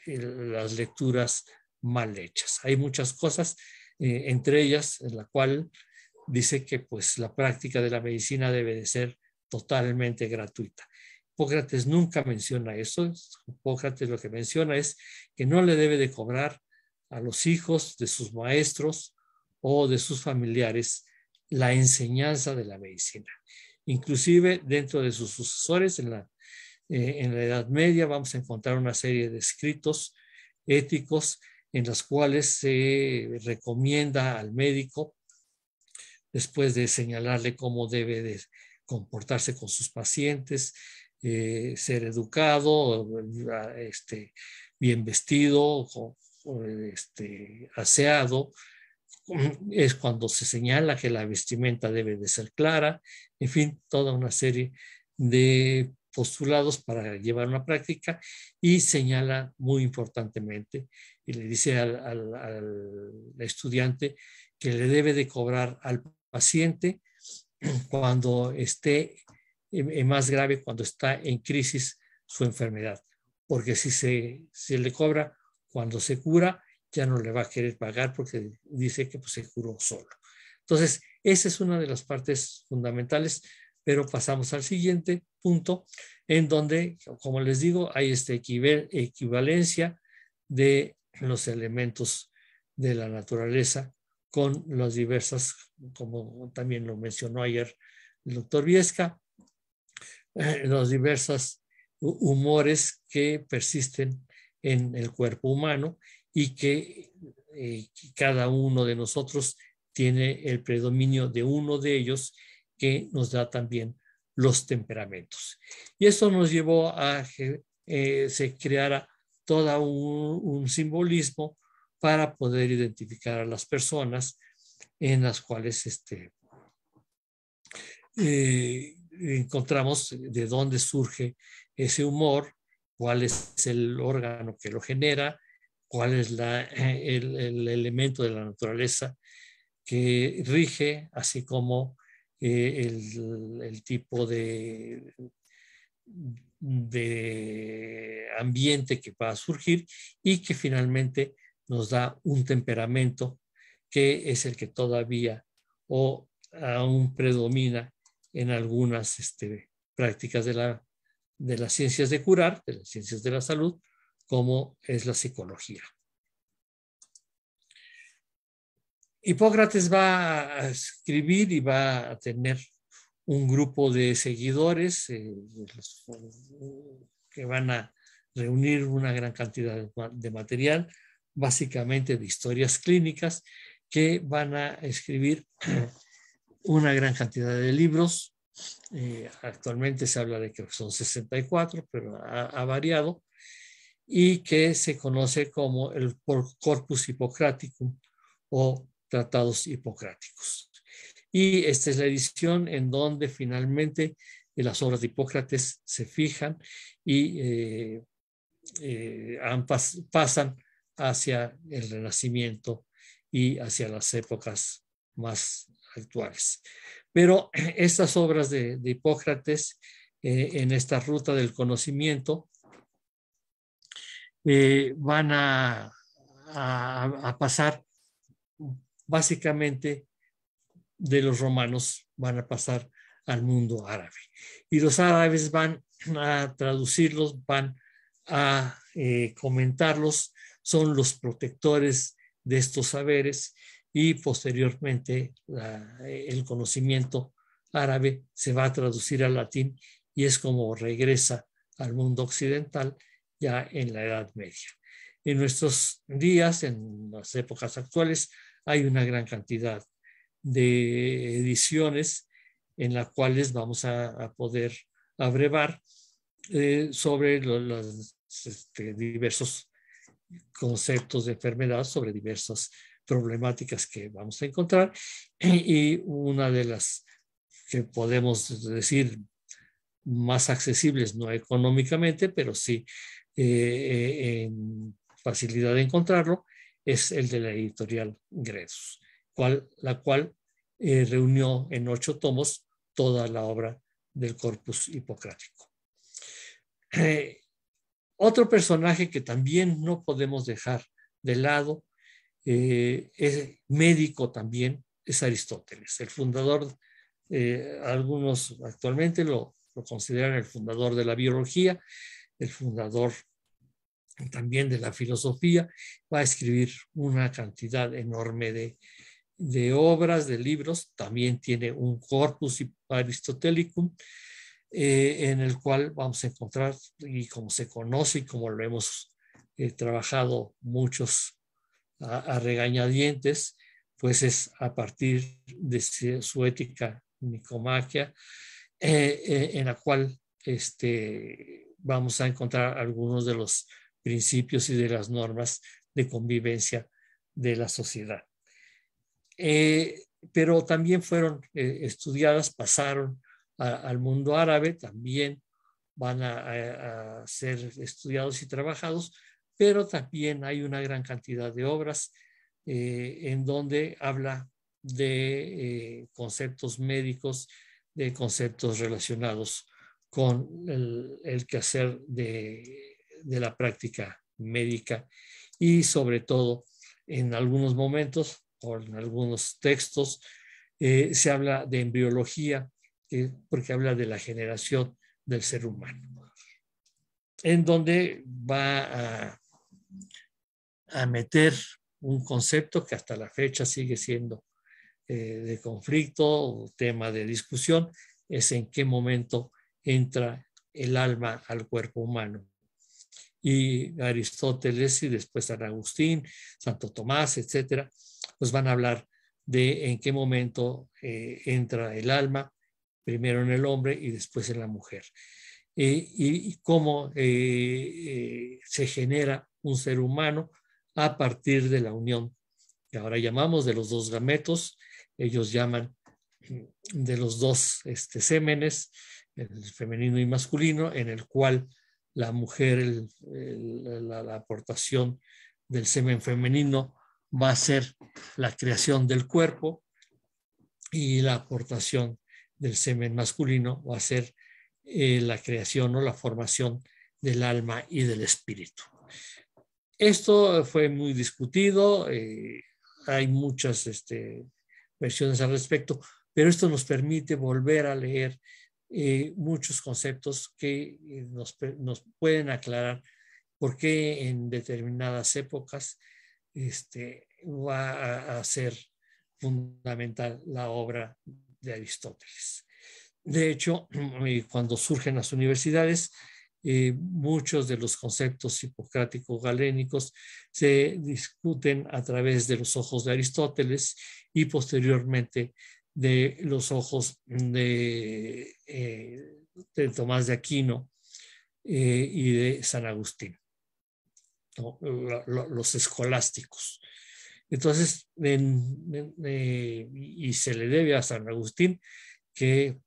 las lecturas mal hechas. Hay muchas cosas, entre ellas en la cual dice que pues la práctica de la medicina debe de ser totalmente gratuita. Hipócrates nunca menciona eso. Hipócrates lo que menciona es que no le debe de cobrar a los hijos de sus maestros o de sus familiares la enseñanza de la medicina. Inclusive dentro de sus sucesores en la, eh, en la Edad Media vamos a encontrar una serie de escritos éticos en los cuales se recomienda al médico después de señalarle cómo debe de comportarse con sus pacientes, eh, ser educado, eh, este, bien vestido, eh, este, aseado, es cuando se señala que la vestimenta debe de ser clara, en fin, toda una serie de postulados para llevar una práctica y señala muy importantemente y le dice al, al estudiante que le debe de cobrar al paciente cuando esté eh, eh, más grave, cuando está en crisis su enfermedad. Porque si se, le cobra cuando se cura, ya no le va a querer pagar porque dice que pues, se curó solo. Entonces, esa es una de las partes fundamentales, pero pasamos al siguiente punto, en donde, como les digo, hay esta equivalencia de los elementos de la naturaleza con las diversas, como también lo mencionó ayer el doctor Viesca, eh, los diversos humores que persisten en el cuerpo humano y eh, que cada uno de nosotros tiene el predominio de uno de ellos que nos da también los temperamentos. Y eso nos llevó a que eh, se creara todo un simbolismo para poder identificar a las personas en las cuales este, eh, encontramos de dónde surge ese humor, cuál es el órgano que lo genera, cuál es eh, el, elemento de la naturaleza que rige, así como eh, el, tipo de, de ambiente que va a surgir y que finalmente nos da un temperamento que es el que todavía o aún predomina en algunas este, prácticas de, las ciencias de curar, de las ciencias de la salud, como es la psicología. Hipócrates va a escribir y va a tener un grupo de seguidores eh, eh, que van a reunir una gran cantidad de material básicamente de historias clínicas que van a escribir una gran cantidad de libros. Eh, actualmente se habla de que son 64, pero ha, variado, y que se conoce como el Corpus hipocrático o Tratados Hipocráticos. Y esta es la edición en donde finalmente las obras de Hipócrates se fijan y eh, eh, pasan hacia el Renacimiento y hacia las épocas más actuales. Pero estas obras de, Hipócrates eh, en esta ruta del conocimiento eh, van a, pasar básicamente de los romanos, van a pasar al mundo árabe. Y los árabes van a traducirlos, van a eh, comentarlos son los protectores de estos saberes y posteriormente el conocimiento árabe se va a traducir al latín y es como regresa al mundo occidental ya en la Edad Media. En nuestros días, en las épocas actuales, hay una gran cantidad de ediciones en las cuales vamos a, poder abrevar eh, sobre los, este, diversos conceptos de enfermedad, sobre diversas problemáticas que vamos a encontrar. Y una de las que podemos decir más accesibles, no económicamente, pero sí eh, eh, en facilidad de encontrarlo, es el de la editorial Gredos, cual, la cual eh, reunió en ocho tomos toda la obra del corpus hipocrático. Otro personaje que también no podemos dejar de lado, eh, es médico también, es Aristóteles, el fundador, eh, algunos actualmente lo, consideran el fundador de la biología, el fundador también de la filosofía, va a escribir una cantidad enorme de, de obras, de libros, también tiene un corpus aristotelicum eh, en el cual vamos a encontrar, y como se conoce y como lo hemos eh, trabajado muchos a, regañadientes, pues es a partir de su ética nicomaquia, eh, en la cual este, vamos a encontrar algunos de los principios y de las normas de convivencia de la sociedad. pero también fueron estudiadas, pasaron al mundo árabe, también van a, ser estudiados y trabajados, pero también hay una gran cantidad de obras eh, en donde habla de eh, conceptos médicos, de conceptos relacionados con el, quehacer de, la práctica médica y sobre todo en algunos momentos o en algunos textos eh, se habla de embriología, eh, porque habla de la generación del ser humano, en donde va a, meter un concepto que hasta la fecha sigue siendo eh, de conflicto, o tema de discusión, es en qué momento entra el alma al cuerpo humano. Y Aristóteles y después San Agustín, Santo Tomás, etcétera, pues van a hablar de en qué momento eh, entra el alma primero en el hombre y después en la mujer. Eh, y, cómo eh, eh, se genera un ser humano a partir de la unión, que ahora llamamos de los dos gametos, ellos llaman de los dos este, sémenes, el femenino y masculino, en el cual la mujer, la, la, aportación del semen femenino va a ser la creación del cuerpo y la aportación del semen masculino va a ser eh, la creación o la formación del alma y del espíritu. Esto fue muy discutido, eh, hay muchas este, versiones al respecto, pero esto nos permite volver a leer eh, muchos conceptos que nos, pueden aclarar por qué en determinadas épocas este, va a, a ser fundamental la obra de Aristóteles. De hecho, eh, cuando surgen las universidades, eh, muchos de los conceptos hipocráticos galénicos se discuten a través de los ojos de Aristóteles y posteriormente de los ojos de, eh, Tomás de Aquino y de San Agustín, los escolásticos. Entonces, eh, y se le debe a San Agustín que,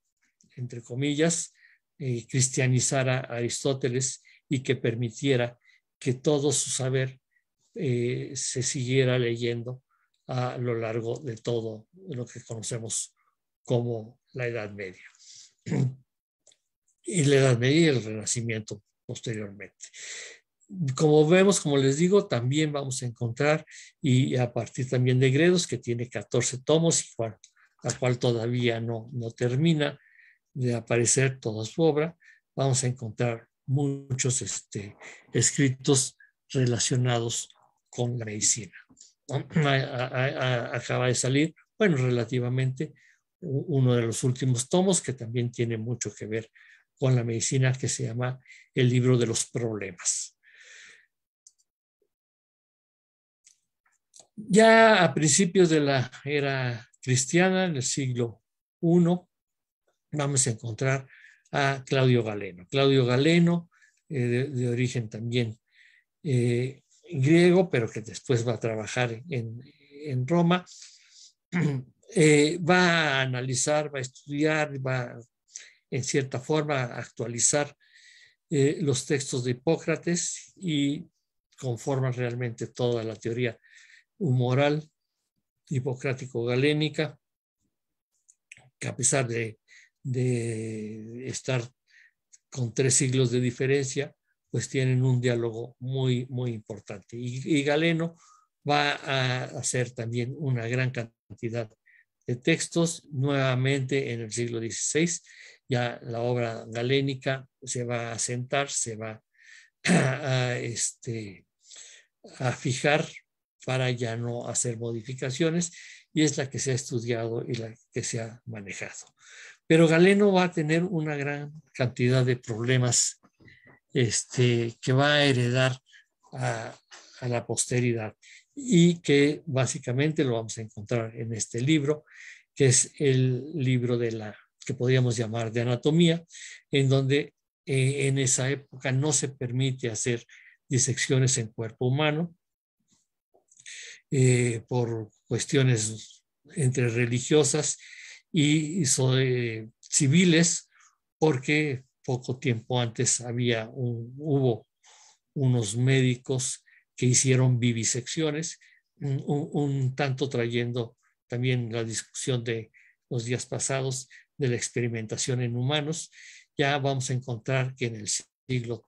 entre comillas, eh, cristianizara a Aristóteles y que permitiera que todo su saber eh, se siguiera leyendo a lo largo de todo lo que conocemos como la Edad Media. Y la Edad Media y el Renacimiento posteriormente como vemos, como les digo, también vamos a encontrar, y a partir también de Gredos, que tiene 14 tomos, la cual todavía no, termina de aparecer toda su obra, vamos a encontrar muchos este, escritos relacionados con la medicina. acaba de salir, bueno, relativamente, uno de los últimos tomos que también tiene mucho que ver con la medicina, que se llama El libro de los problemas. Ya a principios de la era cristiana, en el siglo I, vamos a encontrar a Claudio Galeno. Claudio Galeno, eh, de, origen también eh, griego, pero que después va a trabajar en, Roma, eh, va a analizar, va a estudiar, va en cierta forma a actualizar los textos de Hipócrates y conforman realmente toda la teoría humoral hipocrático-galénica, que a pesar de, estar con tres siglos de diferencia, pues tienen un diálogo muy, muy importante. Y, Galeno va a hacer también una gran cantidad de textos, nuevamente en el siglo XVI, ya la obra galénica se va a sentar, se va a este, a fijar para ya no hacer modificaciones y es la que se ha estudiado y la que se ha manejado. Pero Galeno va a tener una gran cantidad de problemas este, que va a heredar a, la posteridad y que básicamente lo vamos a encontrar en este libro, que es el libro de la que podríamos llamar de anatomía, en donde eh, en esa época no se permite hacer disecciones en cuerpo humano, eh, por cuestiones entre religiosas y, eh, civiles, porque poco tiempo antes había hubo unos médicos que hicieron vivisecciones, un, un, tanto trayendo también la discusión de los días pasados de la experimentación en humanos. Ya vamos a encontrar que en el siglo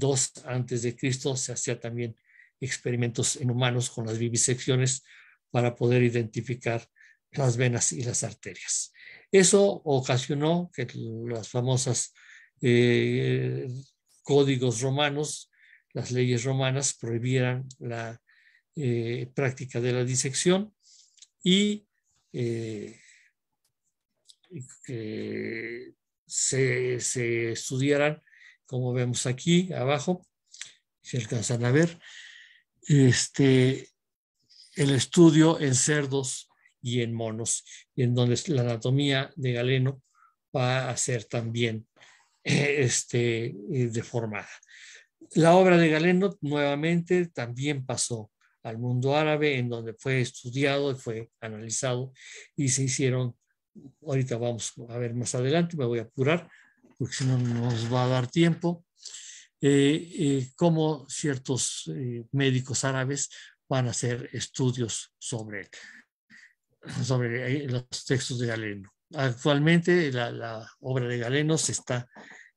II antes de Cristo se hacía también experimentos en humanos con las vivisecciones para poder identificar las venas y las arterias. Eso ocasionó que las famosas eh, códigos romanos, las leyes romanas prohibieran la eh, práctica de la disección y eh, que se, se, estudiaran, como vemos aquí abajo, si alcanzan a ver, este, el estudio en cerdos y en monos, en donde la anatomía de Galeno va a ser también eh, este, eh, deformada. La obra de Galeno nuevamente también pasó al mundo árabe, en donde fue estudiado y fue analizado y se hicieron, ahorita vamos a ver más adelante, me voy a apurar, porque si no nos va a dar tiempo, eh, eh, cómo ciertos eh, médicos árabes van a hacer estudios sobre, sobre los textos de Galeno. Actualmente la, obra de Galeno se está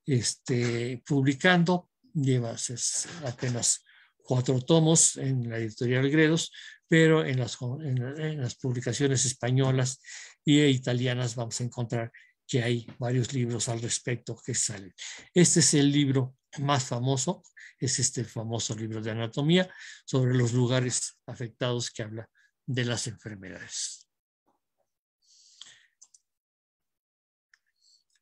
este, publicando, lleva apenas cuatro tomos en la editorial Gredos, pero en las, en las, publicaciones españolas y e italianas vamos a encontrar que hay varios libros al respecto que salen. Este es el libro más famoso es este famoso libro de anatomía sobre los lugares afectados que habla de las enfermedades.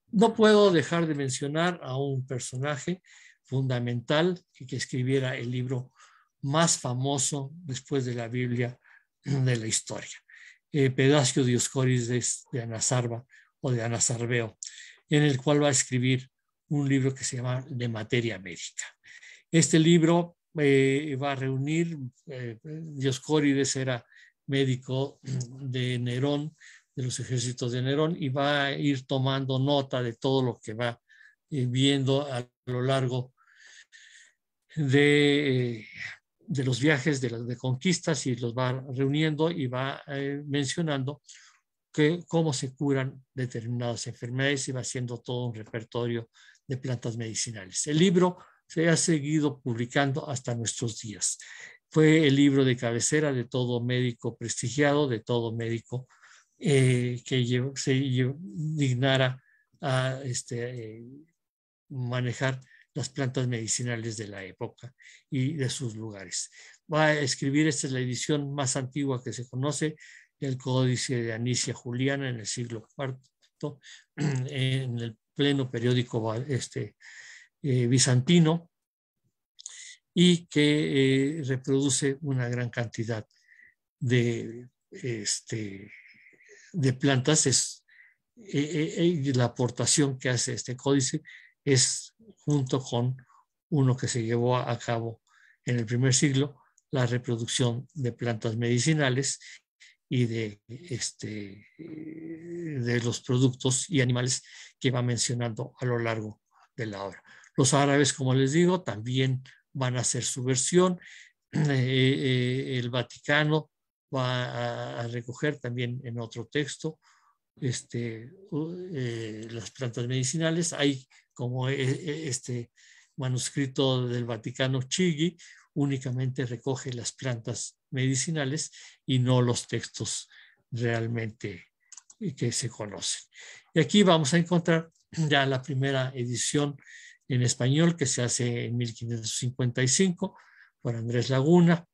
No puedo dejar de mencionar a un personaje fundamental que, escribiera el libro más famoso después de la Biblia de la historia, eh, Pedacio Dioscoris de, Anazarba o de Anazarbeo en el cual va a escribir un libro que se llama De Materia Médica. Este libro eh, va a reunir, eh, Dioscórides era médico de Nerón, de los ejércitos de Nerón, y va a ir tomando nota de todo lo que va eh, viendo a lo largo de, los viajes de, las conquistas y los va reuniendo y va mencionando que, cómo se curan determinadas enfermedades y va haciendo todo un repertorio de plantas medicinales. El libro se ha seguido publicando hasta nuestros días. Fue el libro de cabecera de todo médico prestigiado, de todo médico eh, que se dignara a este, eh, manejar las plantas medicinales de la época y de sus lugares. Va a escribir, esta es la edición más antigua que se conoce, el Códice de Anicia Juliana en el siglo cuarto, en el pleno periódico este, eh, bizantino y que eh, reproduce una gran cantidad de, este, de plantas. Es, e, e, e, la aportación que hace este códice es junto con uno que se llevó a cabo en el primer siglo, la reproducción de plantas medicinales y de, este, eh, de los productos y animales que va mencionando a lo largo de la obra. Los árabes, como les digo, también van a hacer su versión. Eh, eh, el Vaticano va a, recoger también en otro texto este, las plantas medicinales. Hay como este manuscrito del Vaticano Chigi, únicamente recoge las plantas medicinales y no los textos realmente que se conocen. Y aquí vamos a encontrar ya la primera edición en español que se hace en 1555 por Andrés Laguna,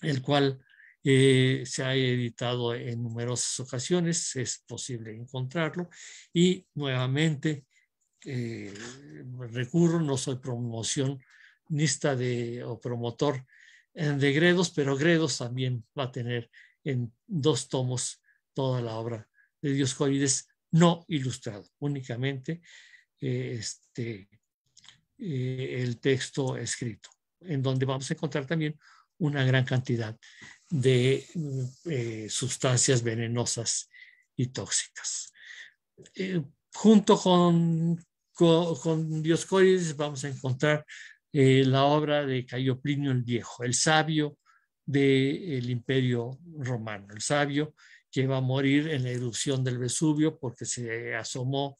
el cual eh, se ha editado en numerosas ocasiones, es posible encontrarlo y nuevamente eh, recurro, no soy promoción nista de, o promotor eh, de Gredos, pero Gredos también va a tener en dos tomos toda la obra de Dioscórides no ilustrado, únicamente eh, este, eh, el texto escrito, en donde vamos a encontrar también una gran cantidad de sustancias venenosas y tóxicas. junto con, con, con vamos a encontrar eh, la obra de Cayo Plinio el Viejo, el sabio del imperio romano, el sabio que iba a morir en la erupción del Vesubio porque se asomó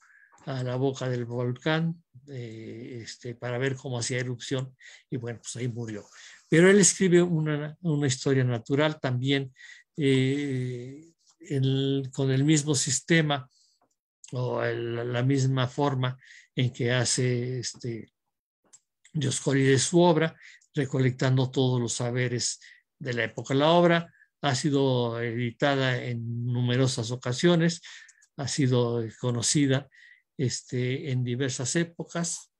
a la boca del volcán eh, este, para ver cómo hacía erupción y bueno, pues ahí murió. Pero él escribe una, historia natural también eh, con el mismo sistema o la misma forma en que hace este, Dios de su obra, recolectando todos los saberes de la época. La obra ha sido editada en numerosas ocasiones, ha sido conocida este, en diversas épocas.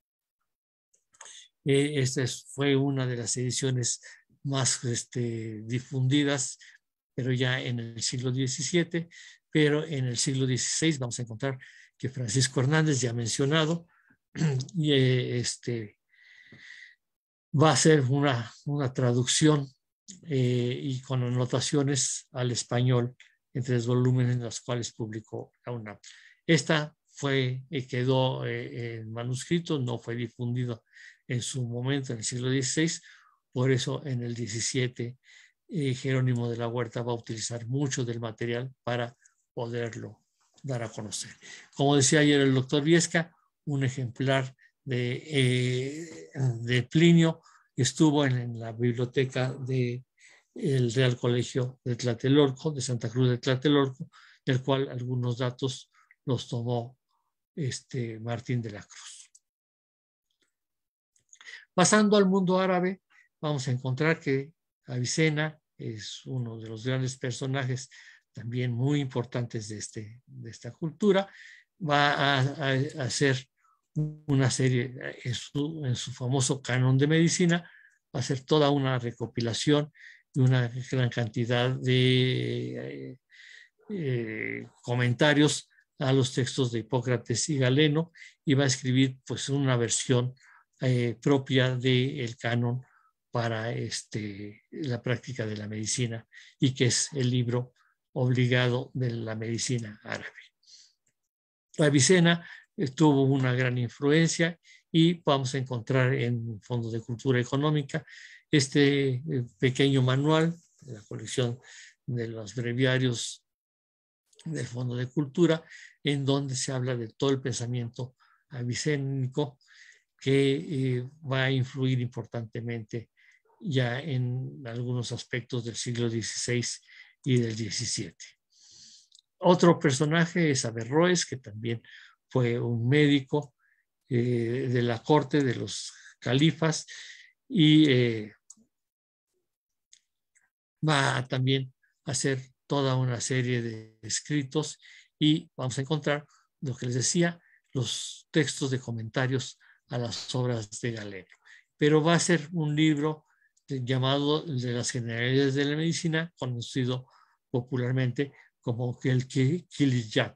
Eh, esta fue una de las ediciones más este, difundidas, pero ya en el siglo XVII, pero en el siglo XVI vamos a encontrar que Francisco Hernández, ya ha mencionado, y, eh, este, va a ser una, traducción eh, y con anotaciones al español en tres volúmenes, en los cuales publicó la Esta fue, eh, quedó eh, en manuscrito, no fue difundido en su momento, en el siglo XVI, por eso en el XVII Jerónimo de la Huerta va a utilizar mucho del material para poderlo dar a conocer. Como decía ayer el doctor Viesca, un ejemplar de, eh, de Plinio estuvo en, la biblioteca del Real Colegio de Tlatelolco, de Santa Cruz de Tlatelolco, del cual algunos datos los tomó este Martín de la Cruz. Pasando al mundo árabe, vamos a encontrar que Avicena es uno de los grandes personajes también muy importantes de, este, de esta cultura, va a, a ser una serie eh, en su, famoso canon de medicina, va a ser toda una recopilación de una gran cantidad de eh, eh, comentarios a los textos de Hipócrates y Galeno y va a escribir pues una versión propia del canon para este, la práctica de la medicina y que es el libro obligado de la medicina árabe. Avicena tuvo una gran influencia y vamos a encontrar en Fondo de Cultura Económica este eh, pequeño manual de la colección de los breviarios del Fondo de Cultura, en donde se habla de todo el pensamiento avicénico que eh, va a influir importantemente ya en algunos aspectos del siglo XVI y del XVII. Otro personaje es Averroes, que también fue un médico eh, de la corte de los califas y eh, va también a hacer toda una serie de escritos y vamos a encontrar lo que les decía, los textos de comentarios a las obras de Galeno. Pero va a ser un libro llamado de las generalidades de la medicina, conocido popularmente como el Kilijat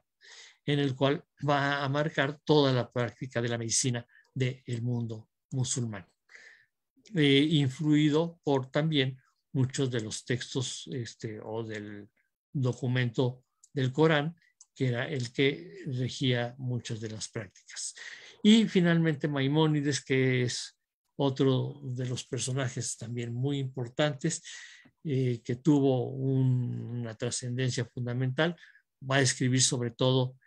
en el cual va a marcar toda la práctica de la medicina del mundo musulmán, eh, influido por también muchos de los textos este, o del documento del Corán, que era el que regía muchas de las prácticas. Y finalmente Maimónides, que es otro de los personajes también muy importantes, eh, que tuvo una trascendencia fundamental, va a escribir sobre todo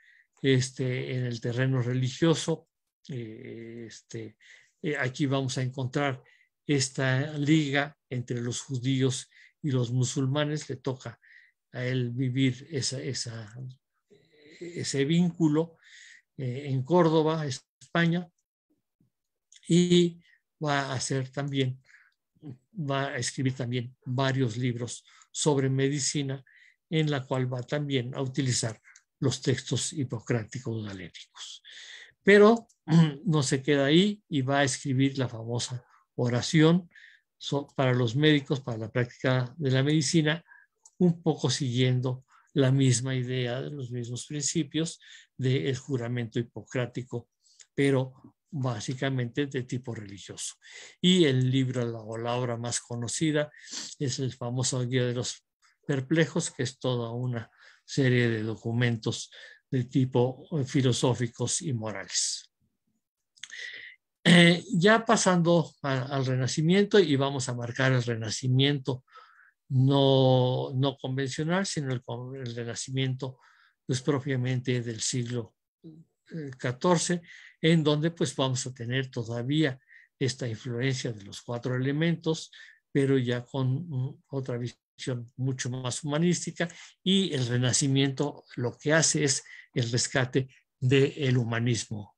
este, en el terreno religioso. Eh, este, eh, aquí vamos a encontrar esta liga entre los judíos y los musulmanes. Le toca a él vivir esa, ese vínculo eh, en Córdoba, España, y va a hacer también, va a escribir también varios libros sobre medicina en la cual va también a utilizar los textos hipocráticos galénicos. Pero no se queda ahí y va a escribir la famosa oración para los médicos, para la práctica de la medicina, un poco siguiendo la misma idea, de los mismos principios del juramento hipocrático, pero básicamente de tipo religioso. Y el libro o la obra más conocida es el famoso Guía de los Perplejos, que es toda una serie de documentos de tipo eh, filosóficos y morales. Eh, ya pasando al Renacimiento, y vamos a marcar el Renacimiento no, no convencional, sino el, el Renacimiento pues, propiamente del siglo XIV, eh, en donde pues vamos a tener todavía esta influencia de los cuatro elementos, pero ya con mm, otra visión mucho más humanística y el Renacimiento lo que hace es el rescate del humanismo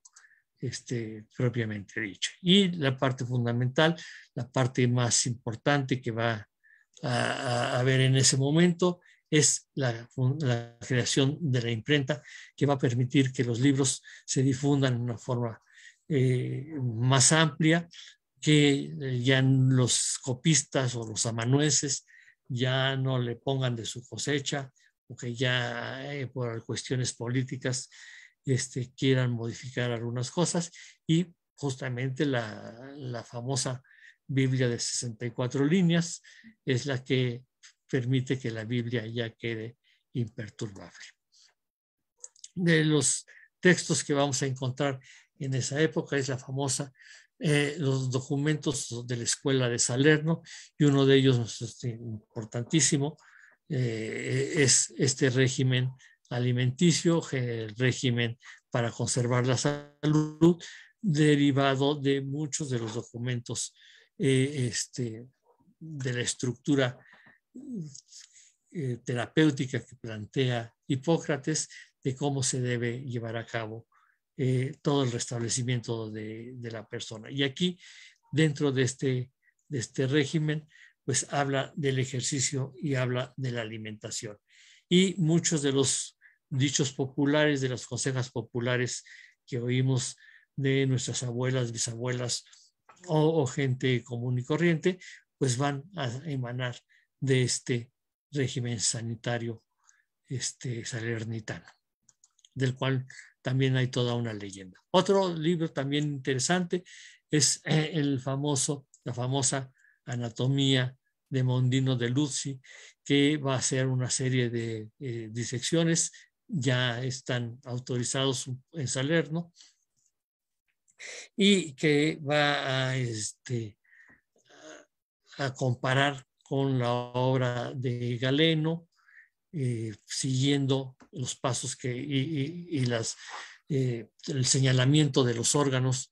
este, propiamente dicho. Y la parte fundamental, la parte más importante que va a, haber en ese momento es la, creación de la imprenta que va a permitir que los libros se difundan de una forma eh, más amplia, que ya los copistas o los amanuenses ya no le pongan de su cosecha o que ya eh, por cuestiones políticas este, quieran modificar algunas cosas y justamente la, la famosa Biblia de 64 líneas es la que permite que la Biblia ya quede imperturbable. De los textos que vamos a encontrar en esa época es la famosa eh, los documentos de la Escuela de Salerno y uno de ellos pues, este, importantísimo eh, es este régimen alimenticio, el régimen para conservar la salud, derivado de muchos de los documentos eh, este, de la estructura terapéutica que plantea Hipócrates de cómo se debe llevar a cabo eh, todo el restablecimiento de, la persona. Y aquí, dentro de este, de este régimen, pues habla del ejercicio y habla de la alimentación. Y muchos de los dichos populares, de las consejas populares que oímos de nuestras abuelas, bisabuelas o, gente común y corriente, pues van a emanar de este régimen sanitario este, salernitano, del cual también hay toda una leyenda. Otro libro también interesante es eh, el famoso, la famosa Anatomía de Mondino de Luzzi, que va a ser una serie de eh, disecciones, ya están autorizados en Salerno, y que va a, este, a comparar con la obra de Galeno, eh, siguiendo los pasos que, y, y, las, eh, el señalamiento de los órganos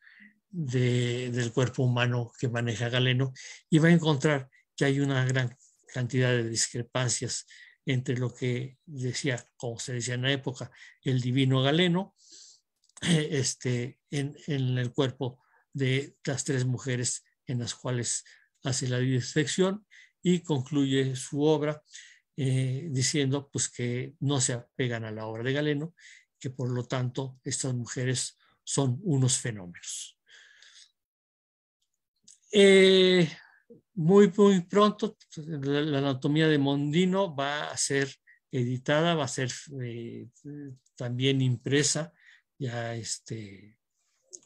de, del cuerpo humano que maneja Galeno y va a encontrar que hay una gran cantidad de discrepancias entre lo que decía, como se decía en la época, el divino Galeno, eh, este, en, en el cuerpo de las tres mujeres en las cuales hace la disección y concluye su obra eh, diciendo pues, que no se apegan a la obra de Galeno, que por lo tanto estas mujeres son unos fenómenos. Eh, muy, muy pronto pues, la, anatomía de Mondino va a ser editada, va a ser eh, también impresa ya este,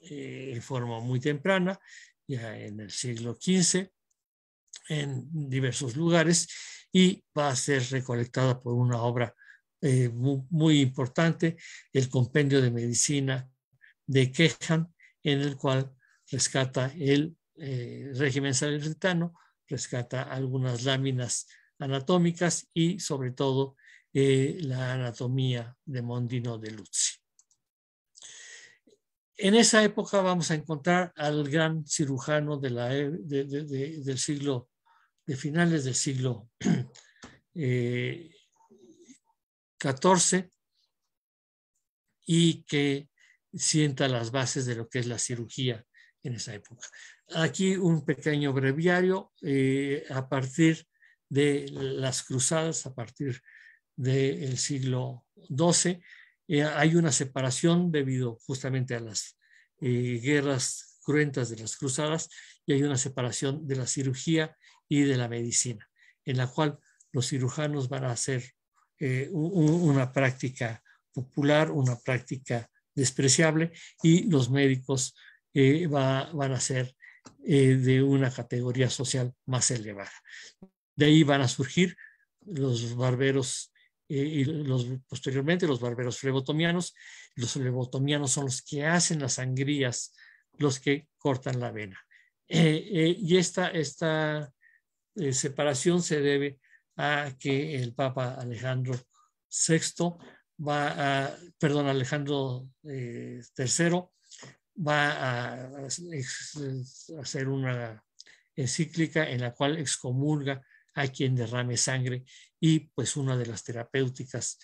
en forma muy temprana, ya en el siglo XV, en diversos lugares, y va a ser recolectada por una obra eh, muy, importante, el Compendio de Medicina de Quejan, en el cual rescata el eh, régimen salernitano, rescata algunas láminas anatómicas y sobre todo eh, la anatomía de Mondino de Luzzi. En esa época vamos a encontrar al gran cirujano del siglo de finales del siglo XIV, eh, y que sienta las bases de lo que es la cirugía en esa época. Aquí un pequeño breviario eh, a partir de las cruzadas, a partir del siglo XII. Eh, hay una separación debido justamente a las guerras cruentas de las cruzadas y hay una separación de la cirugía y de la medicina, en la cual los cirujanos van a hacer eh, una práctica popular, una práctica despreciable, y los médicos eh, va, van a ser eh, de una categoría social más elevada. De ahí van a surgir los barberos y los, posteriormente los barberos flebotomianos. Los flebotomianos son los que hacen las sangrías, los que cortan la vena. y esta, esta eh, separación se debe a que el Papa Alejandro VI va a, perdón, Alejandro III eh, va a, hacer una encíclica en la cual excomulga a quien derrame sangre y pues una de las terapéuticas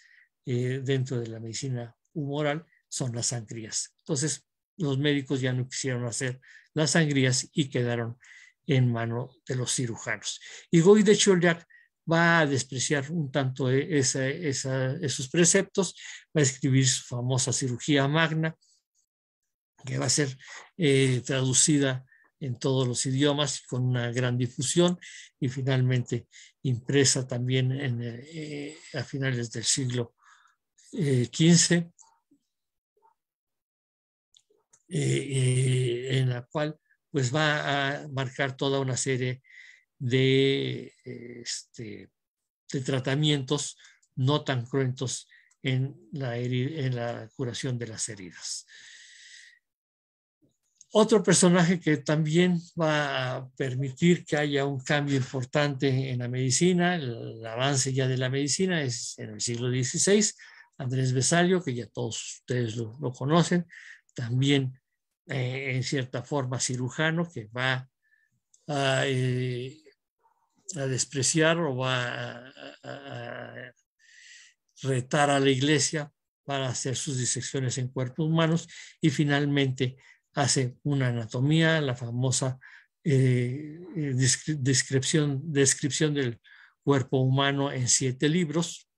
eh, dentro de la medicina humoral son las sangrías. Entonces los médicos ya no quisieron hacer las sangrías y quedaron en mano de los cirujanos. Y Goy de Choliac va a despreciar un tanto e, esos preceptos, va a escribir su famosa cirugía magna, que va a ser eh, traducida en todos los idiomas con una gran difusión y finalmente impresa también en, eh, eh, a finales del siglo XV, en la cual pues va a marcar toda una serie de, este, tratamientos no tan cruentos en la, curación de las heridas. Otro personaje que también va a permitir que haya un cambio importante en la medicina, el, avance ya de la medicina es en el siglo XVI, Andrés Besalio, que ya todos ustedes lo conocen, también eh, en cierta forma cirujano que va a, eh, despreciar o va a, retar a la iglesia para hacer sus disecciones en cuerpos humanos y finalmente hace una anatomía, la famosa eh, descripción, descripción del cuerpo humano en siete libros,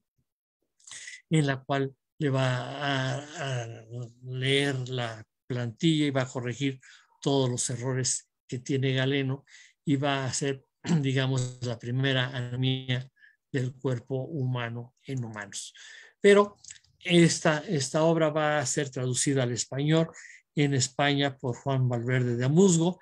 en la cual le va a, leer la plantilla y va a corregir todos los errores que tiene Galeno y va a ser, digamos, la primera anemia del cuerpo humano en humanos. Pero esta, esta obra va a ser traducida al español en España por Juan Valverde de Amuzgo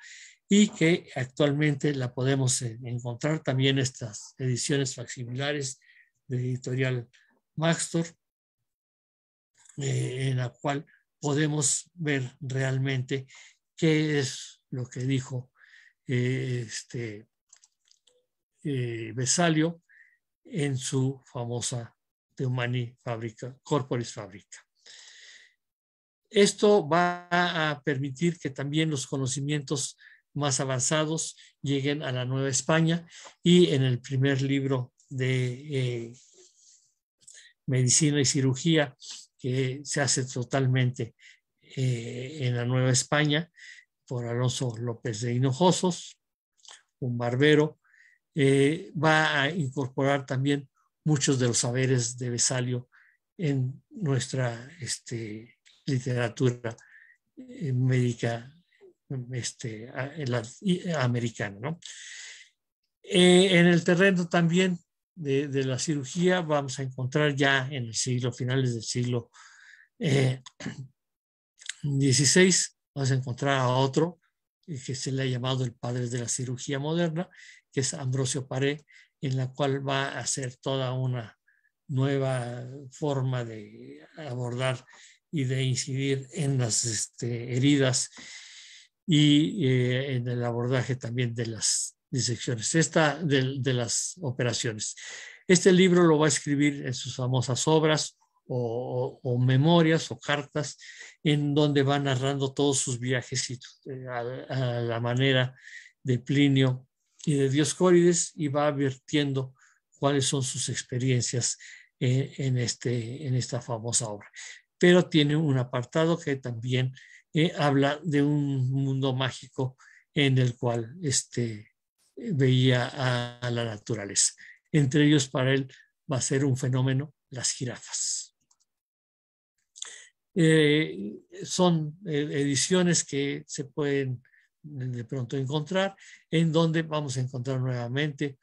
y que actualmente la podemos eh, encontrar también estas ediciones facsimilares de editorial Maxtor, eh, en la cual podemos ver realmente qué es lo que dijo eh, este, Besalio eh, en su famosa de Humani Fabrica, Corporis Fabrica. Esto va a permitir que también los conocimientos más avanzados lleguen a la Nueva España y en el primer libro de eh, Medicina y Cirugía que se hace totalmente eh, en la Nueva España por Alonso López de Hinojosos, un barbero, eh, va a incorporar también muchos de los saberes de Besalio en nuestra este, literatura eh, médica este, americana. en el terreno también de, la cirugía vamos a encontrar ya en el siglo, finales del siglo XVI, eh, vamos a encontrar a otro eh, que se le ha llamado el padre de la cirugía moderna, que es Ambrosio Paré, en la cual va a hacer toda una nueva forma de abordar y de incidir en las este, heridas y eh, en el abordaje también de las disecciones, esta de, las operaciones. Este libro lo va a escribir en sus famosas obras o, memorias o cartas, en donde va narrando todos sus viajes eh, a, la manera de Plinio y de Dioscórides y va advirtiendo cuáles son sus experiencias eh, en, este, en esta famosa obra. Pero tiene un apartado que también eh, habla de un mundo mágico en el cual este, veía a, la naturaleza. Entre ellos, para él, va a ser un fenómeno las jirafas. Eh, son eh, ediciones que se pueden mm, de pronto encontrar, en donde vamos a encontrar nuevamente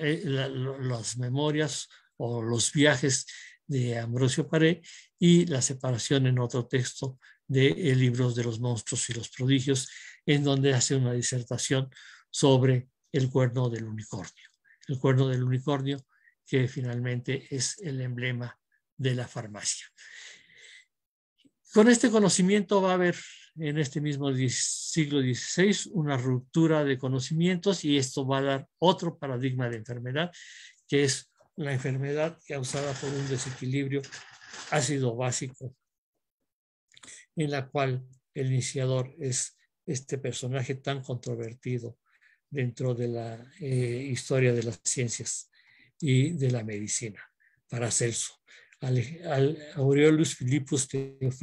eh, las memorias o los viajes de Ambrosio Paré y la separación en otro texto de Libros de los Monstruos y los Prodigios, en donde hace una disertación sobre el cuerno del unicornio. El cuerno del unicornio que finalmente es el emblema de la farmacia. Con este conocimiento va a haber en este mismo siglo XVI una ruptura de conocimientos y esto va a dar otro paradigma de enfermedad, que es la enfermedad causada por un desequilibrio ácido básico, en la cual el iniciador es este personaje tan controvertido dentro de la eh, historia de las ciencias y de la medicina, para Celso. Al, al Filippus Philippus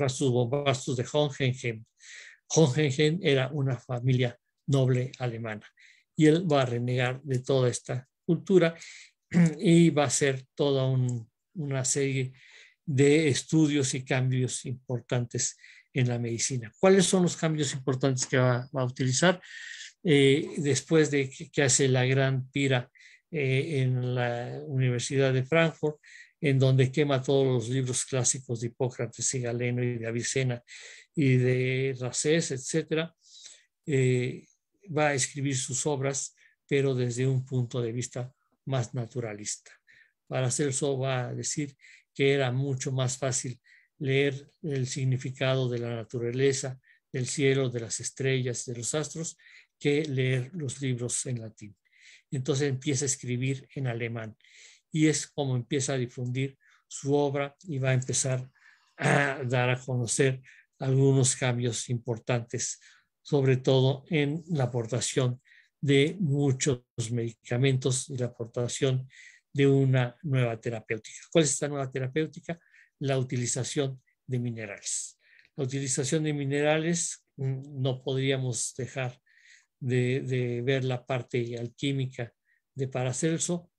sus de Hohenheim. Hohenheim era una familia noble alemana y él va a renegar de toda esta cultura y va a hacer toda una serie de estudios y cambios importantes en la medicina. ¿Cuáles son los cambios importantes que va a utilizar? Eh, después de que hace la gran pira eh, en la Universidad de Frankfurt, en donde quema todos los libros clásicos de Hipócrates y Galeno y de Avicena y de Racés, etc., eh, va a escribir sus obras, pero desde un punto de vista más naturalista. Para Celso va a decir que era mucho más fácil leer el significado de la naturaleza, del cielo, de las estrellas, de los astros, que leer los libros en latín. Entonces empieza a escribir en alemán y es como empieza a difundir su obra y va a empezar a dar a conocer algunos cambios importantes, sobre todo en la aportación de muchos medicamentos y la aportación de una nueva terapéutica. ¿Cuál es esta nueva terapéutica? La utilización de minerales. La utilización de minerales mm, no podríamos dejar de, ver la parte alquímica de Paracelso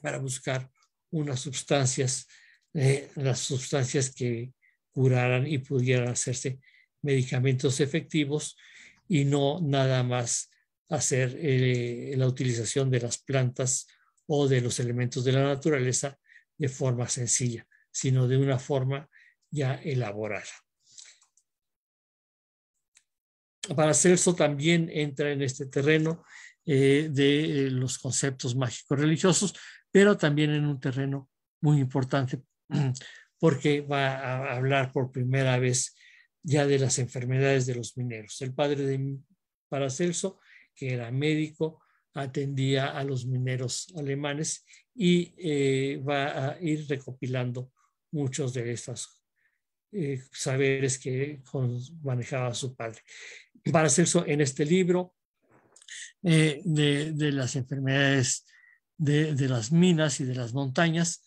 para buscar unas sustancias, eh, las sustancias que curaran y pudieran hacerse medicamentos efectivos y no nada más hacer eh, la utilización de las plantas o de los elementos de la naturaleza de forma sencilla, sino de una forma ya elaborada. Paracelso también entra en este terreno eh, de eh, los conceptos mágicos religiosos, pero también en un terreno muy importante, porque va a hablar por primera vez ya de las enfermedades de los mineros. El padre de Paracelso, que era médico, atendía a los mineros alemanes y eh, va a ir recopilando muchos de estas eh, saberes que manejaba su padre. Para hacer eso, en este libro eh, de, las enfermedades de, de, las minas y de las montañas,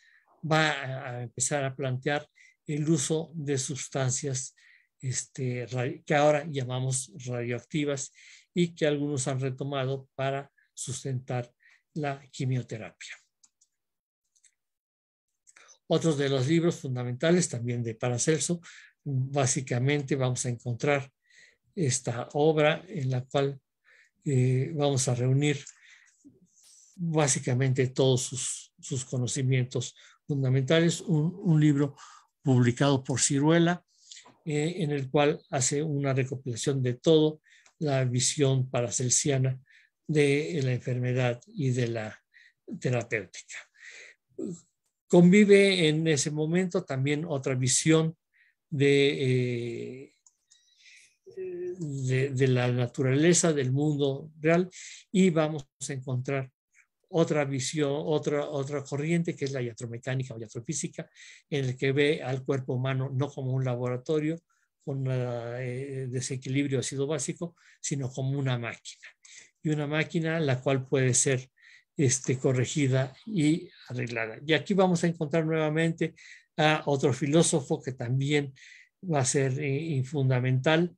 va a empezar a plantear el uso de sustancias este, que ahora llamamos radioactivas y que algunos han retomado para sustentar la quimioterapia. Otros de los libros fundamentales, también de Paracelso, básicamente vamos a encontrar esta obra en la cual eh, vamos a reunir básicamente todos sus, conocimientos fundamentales, un, libro publicado por Ciruela, eh, en el cual hace una recopilación de todo la visión paracelsiana de la enfermedad y de la terapéutica. Convive en ese momento también otra visión eh, de, de, la naturaleza del mundo real y vamos a encontrar otra visión, otra, otra corriente que es la yatromecánica o yatrofísica, en el que ve al cuerpo humano no como un laboratorio con eh, desequilibrio ácido básico, sino como una máquina. Y una máquina la cual puede ser este, corregida y arreglada. Y aquí vamos a encontrar nuevamente a otro filósofo que también va a ser eh, fundamental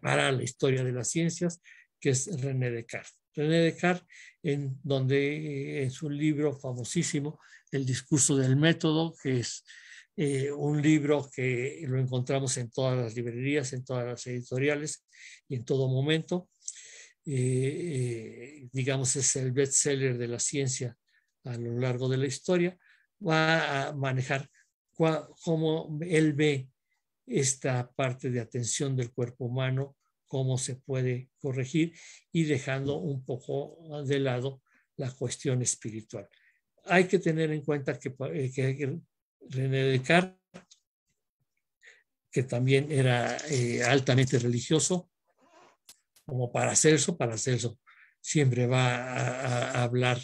para la historia de las ciencias, que es René Descartes. René Descartes, en donde es eh, un su libro famosísimo, El discurso del método, que es eh, un libro que lo encontramos en todas las librerías, en todas las editoriales y en todo momento, eh, eh, digamos, es el bestseller de la ciencia a lo largo de la historia, va a manejar cómo él ve esta parte de atención del cuerpo humano, cómo se puede corregir y dejando un poco de lado la cuestión espiritual. Hay que tener en cuenta que, eh, René Descartes, que también era eh, altamente religioso, como Paracelso, Paracelso siempre va a, hablar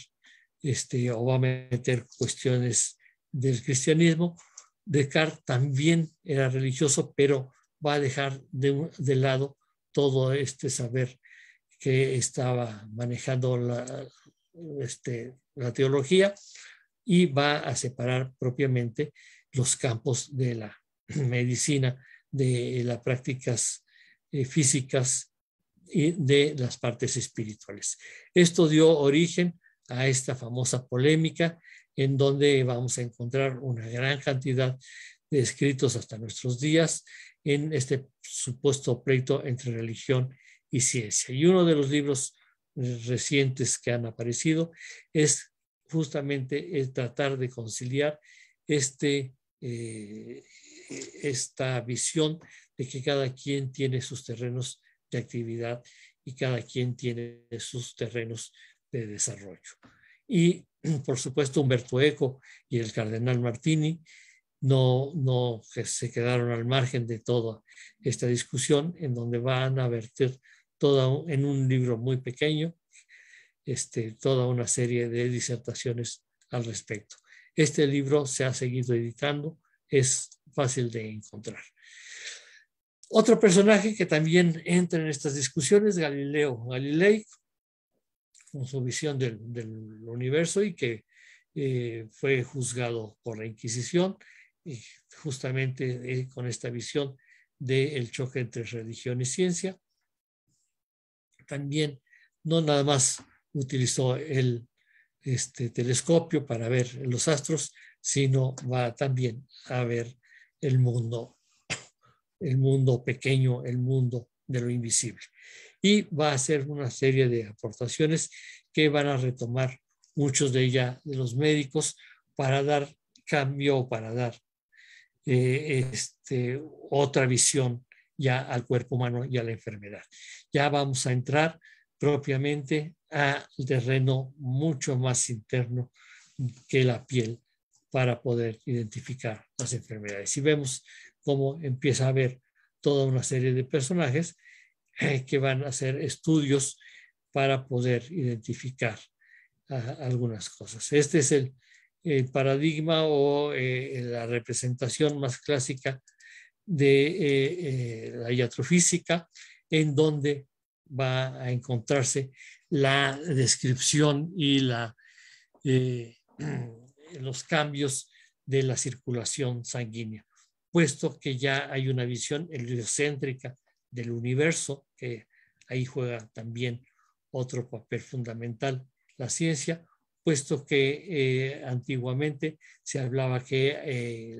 este, o va a meter cuestiones del cristianismo. Descartes también era religioso, pero va a dejar de, lado todo este saber que estaba manejando la, este, la teología y va a separar propiamente los campos de la medicina, de las prácticas eh, físicas y de las partes espirituales. Esto dio origen a esta famosa polémica en donde vamos a encontrar una gran cantidad de escritos hasta nuestros días en este supuesto pleito entre religión y ciencia. Y uno de los libros recientes que han aparecido es justamente el tratar de conciliar este, eh, esta visión de que cada quien tiene sus terrenos actividad y cada quien tiene sus terrenos de desarrollo. Y por supuesto Humberto Eco y el cardenal Martini no, no se quedaron al margen de toda esta discusión en donde van a verter toda en un libro muy pequeño este, toda una serie de disertaciones al respecto. Este libro se ha seguido editando, es fácil de encontrar. Otro personaje que también entra en estas discusiones, Galileo Galilei, con su visión del, universo y que eh, fue juzgado por la Inquisición, justamente eh, con esta visión del choque entre religión y ciencia. También no nada más utilizó el este, telescopio para ver los astros, sino va también a ver el mundo el mundo pequeño, el mundo de lo invisible. Y va a ser una serie de aportaciones que van a retomar muchos de ella de los médicos para dar cambio, para dar eh, este, otra visión ya al cuerpo humano y a la enfermedad. Ya vamos a entrar propiamente al terreno mucho más interno que la piel para poder identificar las enfermedades. Y vemos cómo empieza a haber toda una serie de personajes eh, que van a hacer estudios para poder identificar ah, algunas cosas. Este es el, paradigma o eh, la representación más clásica de eh, la iatrofísica, en donde va a encontrarse la descripción y los cambios de la circulación sanguínea puesto que ya hay una visión heliocéntrica del universo, que ahí juega también otro papel fundamental la ciencia, puesto que eh, antiguamente se hablaba que eh,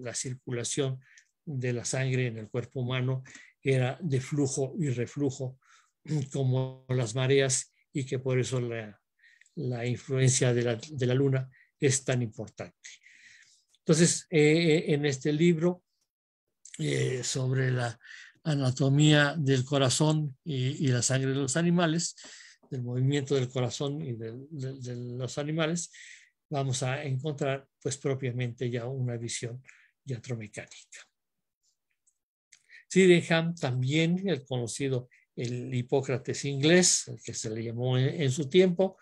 la circulación de la sangre en el cuerpo humano era de flujo y reflujo, como las mareas, y que por eso la, influencia de la, de la luna es tan importante. Entonces, eh, eh, en este libro eh, sobre la anatomía del corazón y, la sangre de los animales, del movimiento del corazón y de, los animales, vamos a encontrar pues propiamente ya una visión diatromecánica. Sydenham también, el conocido el Hipócrates inglés, que se le llamó en, su tiempo,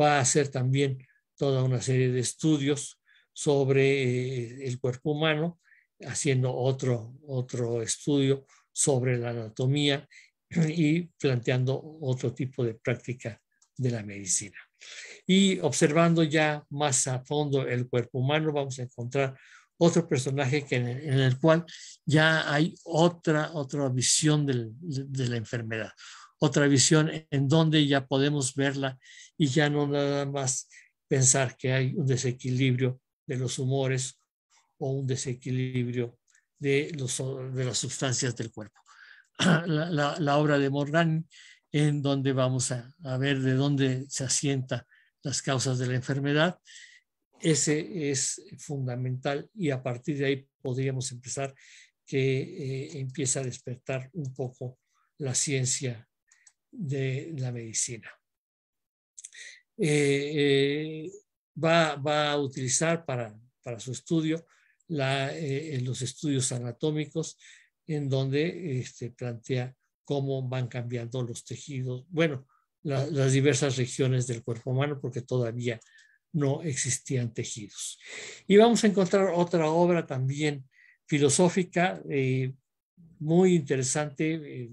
va a hacer también toda una serie de estudios sobre el cuerpo humano, haciendo otro, otro estudio sobre la anatomía y planteando otro tipo de práctica de la medicina. Y observando ya más a fondo el cuerpo humano, vamos a encontrar otro personaje en, el, cual ya hay otra, otra visión de la enfermedad, otra visión en donde ya podemos verla y ya no nada más pensar que hay un desequilibrio de los humores o un desequilibrio de, los, de las sustancias del cuerpo. La, obra de Morgan, en donde vamos a, ver de dónde se asienta las causas de la enfermedad, ese es fundamental y a partir de ahí podríamos empezar que eh, empieza a despertar un poco la ciencia de la medicina. Eh, eh, va, a utilizar para, su estudio eh, los estudios anatómicos en donde este, plantea cómo van cambiando los tejidos, bueno, las diversas regiones del cuerpo humano porque todavía no existían tejidos. Y vamos a encontrar otra obra también filosófica, eh, muy interesante, eh,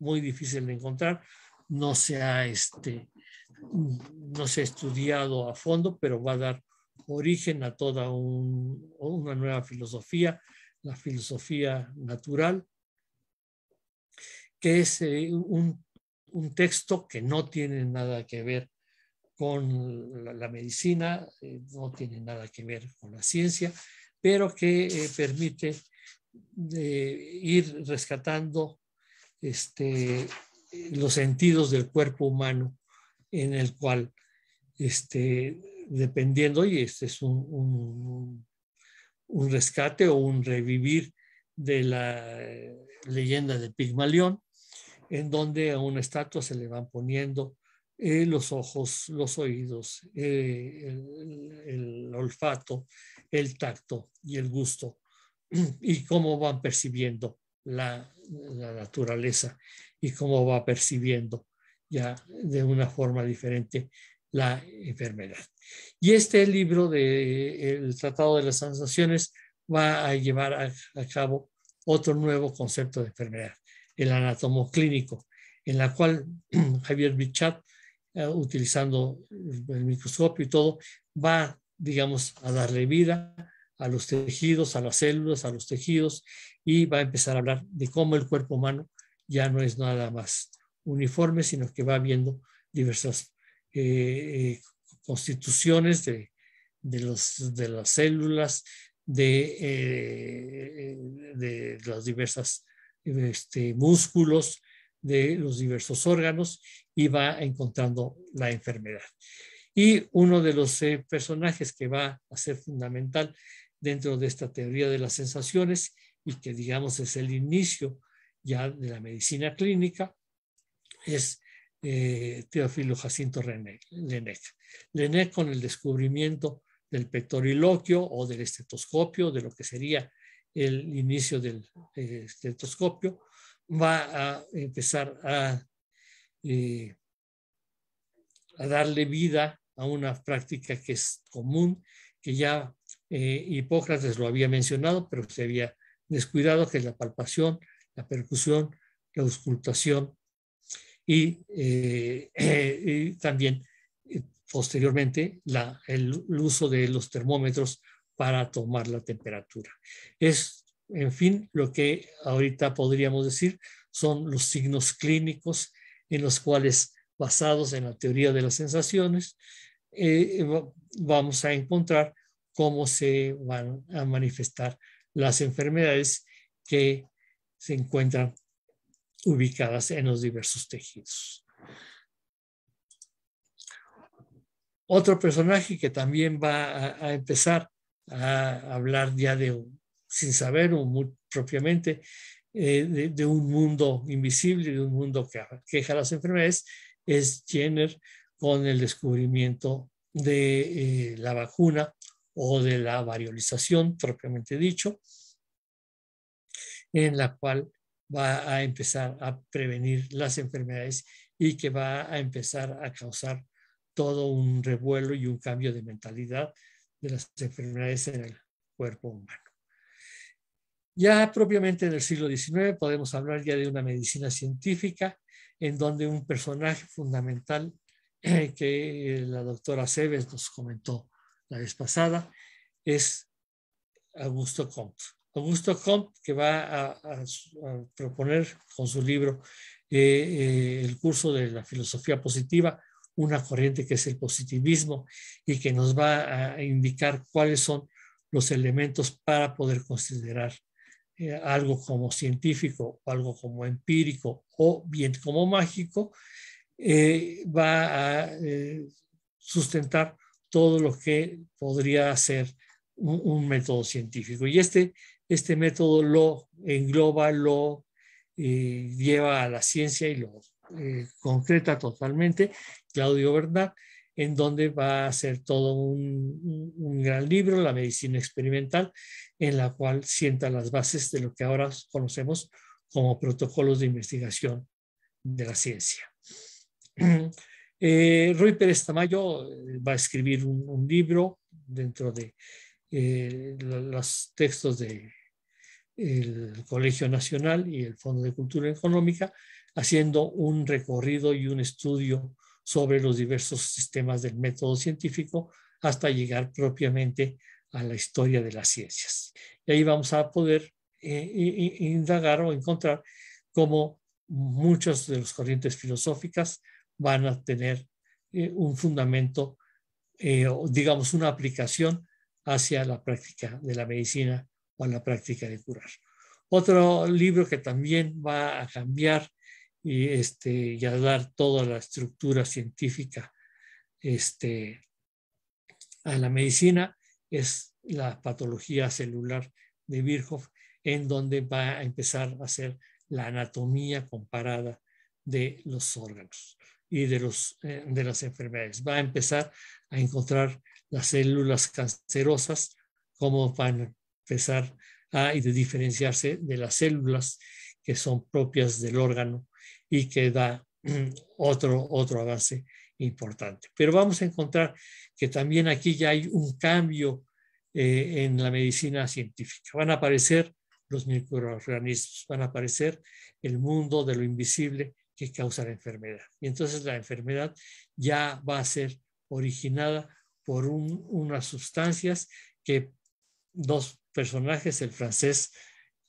muy difícil de encontrar, no sea este, no se ha estudiado a fondo, pero va a dar origen a toda una nueva filosofía, la filosofía natural, que es eh, un, texto que no tiene nada que ver con la, medicina, eh, no tiene nada que ver con la ciencia, pero que eh, permite ir rescatando este, los sentidos del cuerpo humano en el cual, este, dependiendo, y este es un, rescate o un revivir de la eh, leyenda de Pigmalión, en donde a una estatua se le van poniendo eh, los ojos, los oídos, eh, el, olfato, el tacto y el gusto, y cómo van percibiendo la naturaleza y cómo va percibiendo ya de una forma diferente la enfermedad. Y este libro de eh, El Tratado de las Sensaciones va a llevar a, cabo otro nuevo concepto de enfermedad, el anatomoclínico, en la cual Javier Bichat, eh, utilizando el microscopio y todo, va, digamos, a darle vida a los tejidos, a las células, a los tejidos, y va a empezar a hablar de cómo el cuerpo humano ya no es nada más uniforme, sino que va viendo diversas eh, eh, constituciones de, de, las células, de, los eh, de las diversas este, músculos, de los diversos órganos y va encontrando la enfermedad. Y uno de los personajes que va a ser fundamental dentro de esta teoría de las sensaciones y que digamos es el inicio ya de la medicina clínica es eh, Teófilo Jacinto Lenec. Lenec con el descubrimiento del pectoriloquio o del estetoscopio, de lo que sería el inicio del eh, estetoscopio, va a empezar eh, a, darle vida a una práctica que es común, que ya eh, Hipócrates lo había mencionado, pero se había descuidado, que es la palpación, la percusión, la auscultación eh, eh, y, también eh, posteriormente el, uso de los termómetros para tomar la temperatura. Es, en fin, lo que ahorita podríamos decir son los signos clínicos en los cuales, basados en la teoría de las sensaciones, vamos a encontrar cómo se van a manifestar las enfermedades que se encuentran ubicadas en los diversos tejidos. Otro personaje que también va a, empezar a hablar ya de, sin saber o muy propiamente, eh, de, un mundo invisible, de un mundo que queja las enfermedades, es Jenner con el descubrimiento de eh, la vacuna o de la variolización, propiamente dicho, en la cual va a empezar a prevenir las enfermedades y que va a empezar a causar todo un revuelo y un cambio de mentalidad de las enfermedades en el cuerpo humano. Ya propiamente en el siglo XIX podemos hablar ya de una medicina científica en donde un personaje fundamental eh, que la doctora Cebes nos comentó la vez pasada es Augusto Comte. Augusto Comte que va a, proponer con su libro eh, eh, el curso de la filosofía positiva, una corriente que es el positivismo y que nos va a indicar cuáles son los elementos para poder considerar eh, algo como científico o algo como empírico o bien como mágico, va a sustentar todo lo que podría ser un, un método científico. Y este este método lo engloba, lo eh, lleva a la ciencia y lo eh, concreta totalmente, Claudio Bernat, en donde va a ser todo un, gran libro, La medicina experimental, en la cual sienta las bases de lo que ahora conocemos como protocolos de investigación de la ciencia. Eh, Pérez Tamayo eh, va a escribir un, libro dentro de los textos de el Colegio Nacional y el Fondo de Cultura Económica, haciendo un recorrido y un estudio sobre los diversos sistemas del método científico hasta llegar propiamente a la historia de las ciencias. Y ahí vamos a poder eh, indagar o encontrar cómo muchas de las corrientes filosóficas van a tener eh, un fundamento, eh, digamos, una aplicación hacia la práctica de la medicina a la práctica de curar. Otro libro que también va a cambiar y, este, y a dar toda la estructura científica este, a la medicina es la patología celular de Virchow, en donde va a empezar a hacer la anatomía comparada de los órganos y de, los, eh, de las enfermedades. Va a empezar a encontrar las células cancerosas, como van empezar a ah, y de diferenciarse de las células que son propias del órgano y que da otro, otro avance importante. Pero vamos a encontrar que también aquí ya hay un cambio eh, en la medicina científica. Van a aparecer los microorganismos, van a aparecer el mundo de lo invisible que causa la enfermedad. Y entonces la enfermedad ya va a ser originada por unas sustancias que dos personajes, el francés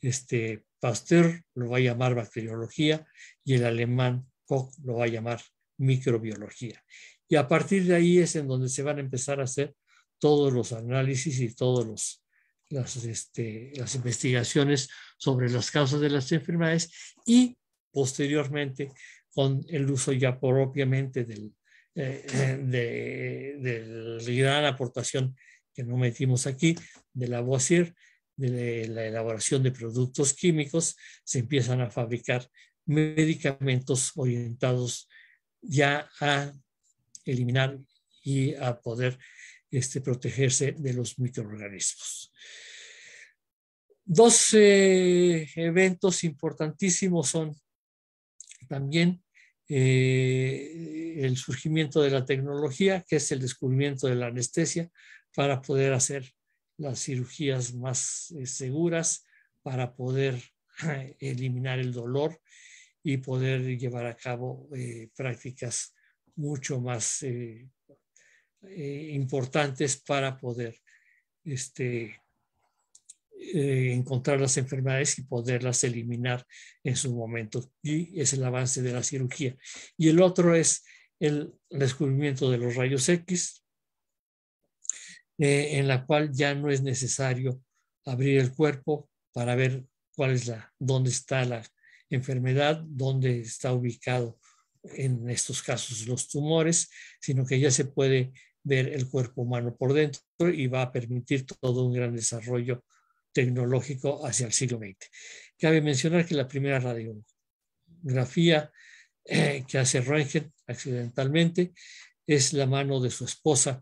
este, Pasteur lo va a llamar bacteriología y el alemán Koch lo va a llamar microbiología. Y a partir de ahí es en donde se van a empezar a hacer todos los análisis y todas las, este, las investigaciones sobre las causas de las enfermedades y posteriormente con el uso ya propiamente del, eh, de, de, la gran aportación que no metimos aquí, de la Boisier, de la elaboración de productos químicos, se empiezan a fabricar medicamentos orientados ya a eliminar y a poder este, protegerse de los microorganismos. Dos eh, eventos importantísimos son también eh, el surgimiento de la tecnología, que es el descubrimiento de la anestesia para poder hacer las cirugías más eh, seguras, para poder eliminar el dolor y poder llevar a cabo eh, prácticas mucho más eh, importantes para poder este, encontrar las enfermedades y poderlas eliminar en su momento. Y es el avance de la cirugía. Y el otro es el descubrimiento de los rayos X, eh, en la cual ya no es necesario abrir el cuerpo para ver cuál es la, dónde está la enfermedad, dónde está ubicado en estos casos los tumores, sino que ya se puede ver el cuerpo humano por dentro y va a permitir todo un gran desarrollo tecnológico hacia el siglo XX. Cabe mencionar que la primera radiografía eh, que hace Röntgen accidentalmente es la mano de su esposa,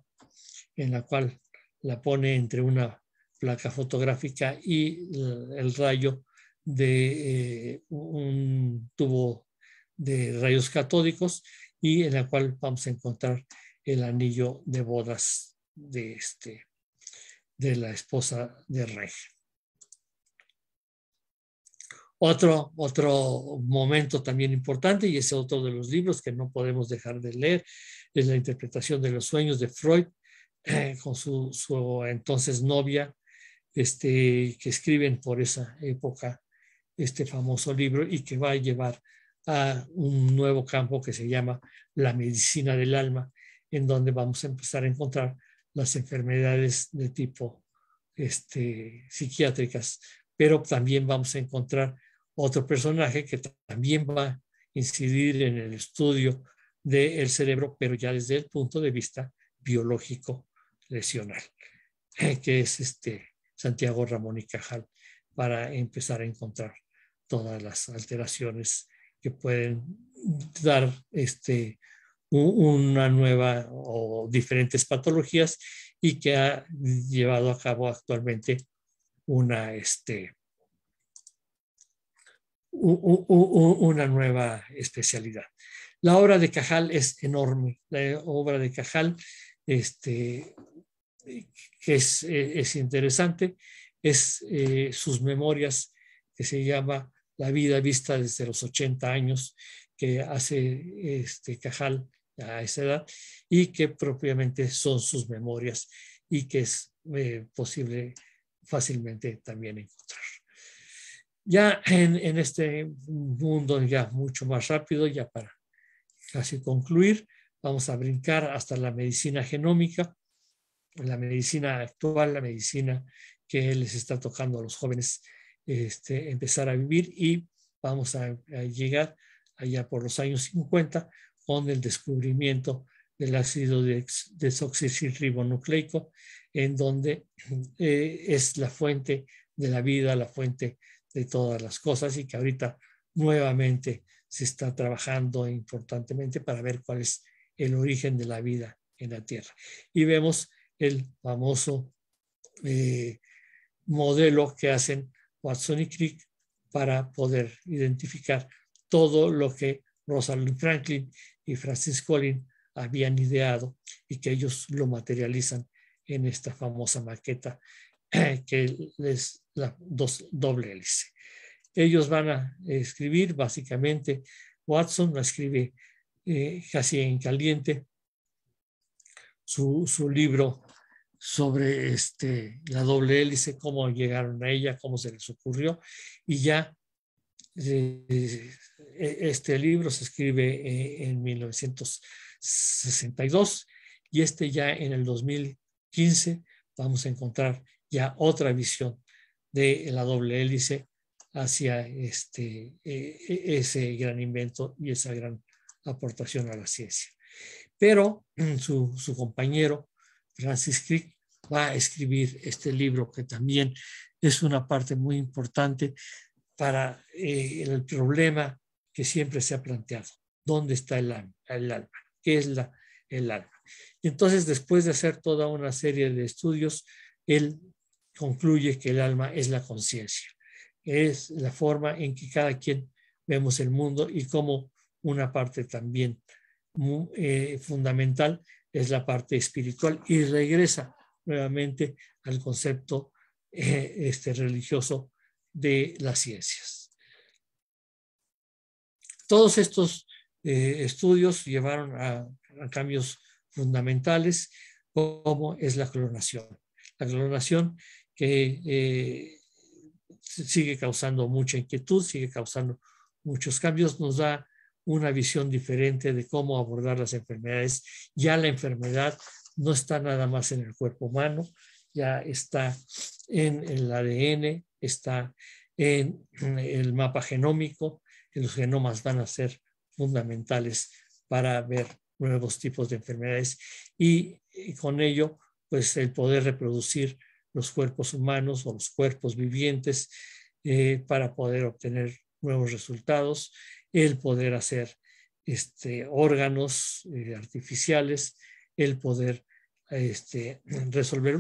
en la cual la pone entre una placa fotográfica y el rayo de eh, un tubo de rayos catódicos y en la cual vamos a encontrar el anillo de bodas de, este, de la esposa de rey. Otro, otro momento también importante, y es otro de los libros que no podemos dejar de leer, es la interpretación de los sueños de Freud, eh, con su, entonces novia, este, que escriben por esa época este famoso libro y que va a llevar a un nuevo campo que se llama la medicina del alma, en donde vamos a empezar a encontrar las enfermedades de tipo este, psiquiátricas, pero también vamos a encontrar otro personaje que también va a incidir en el estudio del cerebro, pero ya desde el punto de vista biológico lesional, que es este Santiago Ramón y Cajal, para empezar a encontrar todas las alteraciones que pueden dar este, una nueva o diferentes patologías y que ha llevado a cabo actualmente una, este, una nueva especialidad. La obra de Cajal es enorme. La obra de Cajal este, que eh, es, interesante, es eh, sus memorias, que se llama La vida vista desde los 80 años, que hace este Cajal a esa edad, y que propiamente son sus memorias y que es eh, posible fácilmente también encontrar. Ya en, en, este mundo ya mucho más rápido, ya para casi concluir, vamos a brincar hasta la medicina genómica, la medicina actual, la medicina que les está tocando a los jóvenes este, empezar a vivir y vamos a, llegar allá por los años 50 con el descubrimiento del ácido desoxirribonucleico, en donde eh, es la fuente de la vida, la fuente de todas las cosas y que ahorita nuevamente se está trabajando importantemente para ver cuál es el origen de la vida en la Tierra. Y vemos el famoso eh, modelo que hacen Watson y Crick para poder identificar todo lo que Rosalind Franklin y Francis Collins habían ideado y que ellos lo materializan en esta famosa maqueta eh, que es la dos, doble hélice. Ellos van a escribir, básicamente, Watson lo escribe eh, casi en caliente, su, su libro sobre este, la doble hélice, cómo llegaron a ella, cómo se les ocurrió, y ya eh, eh, e, este libro se escribe eh, en 1962 y este ya en el 2015 vamos a encontrar ya otra visión de la doble hélice hacia este, e, e, ese gran invento y esa gran aportación a la ciencia. Pero su, su compañero Francis Crick va a escribir este libro, que también es una parte muy importante para eh, el problema que siempre se ha planteado. ¿Dónde está el alma? ¿Qué es el alma? Entonces, después de hacer toda una serie de estudios, él concluye que el alma es la conciencia, es la forma en que cada quien vemos el mundo y como una parte también muy, eh, fundamental es la parte espiritual y regresa nuevamente al concepto eh, este, religioso de las ciencias. Todos estos eh, estudios llevaron a, cambios fundamentales como es la clonación. La clonación que eh, sigue causando mucha inquietud, sigue causando muchos cambios, nos da una visión diferente de cómo abordar las enfermedades. Ya la enfermedad no está nada más en el cuerpo humano, ya está en el ADN, está en el mapa genómico, que los genomas van a ser fundamentales para ver nuevos tipos de enfermedades y, con ello, pues el poder reproducir los cuerpos humanos o los cuerpos vivientes eh, para poder obtener nuevos resultados el poder hacer este, órganos eh, artificiales, el poder este, resolver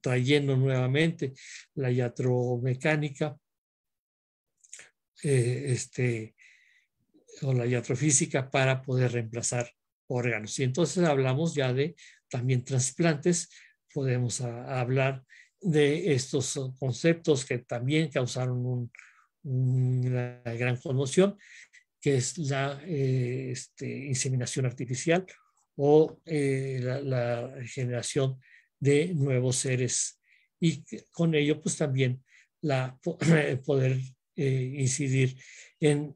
trayendo nuevamente la yatromecánica eh, este, o la iatrofísica para poder reemplazar órganos. Y entonces hablamos ya de también trasplantes, podemos hablar de estos conceptos que también causaron una gran conmoción que es la eh, este, inseminación artificial o eh, la, generación de nuevos seres y con ello pues también la, poder eh, incidir en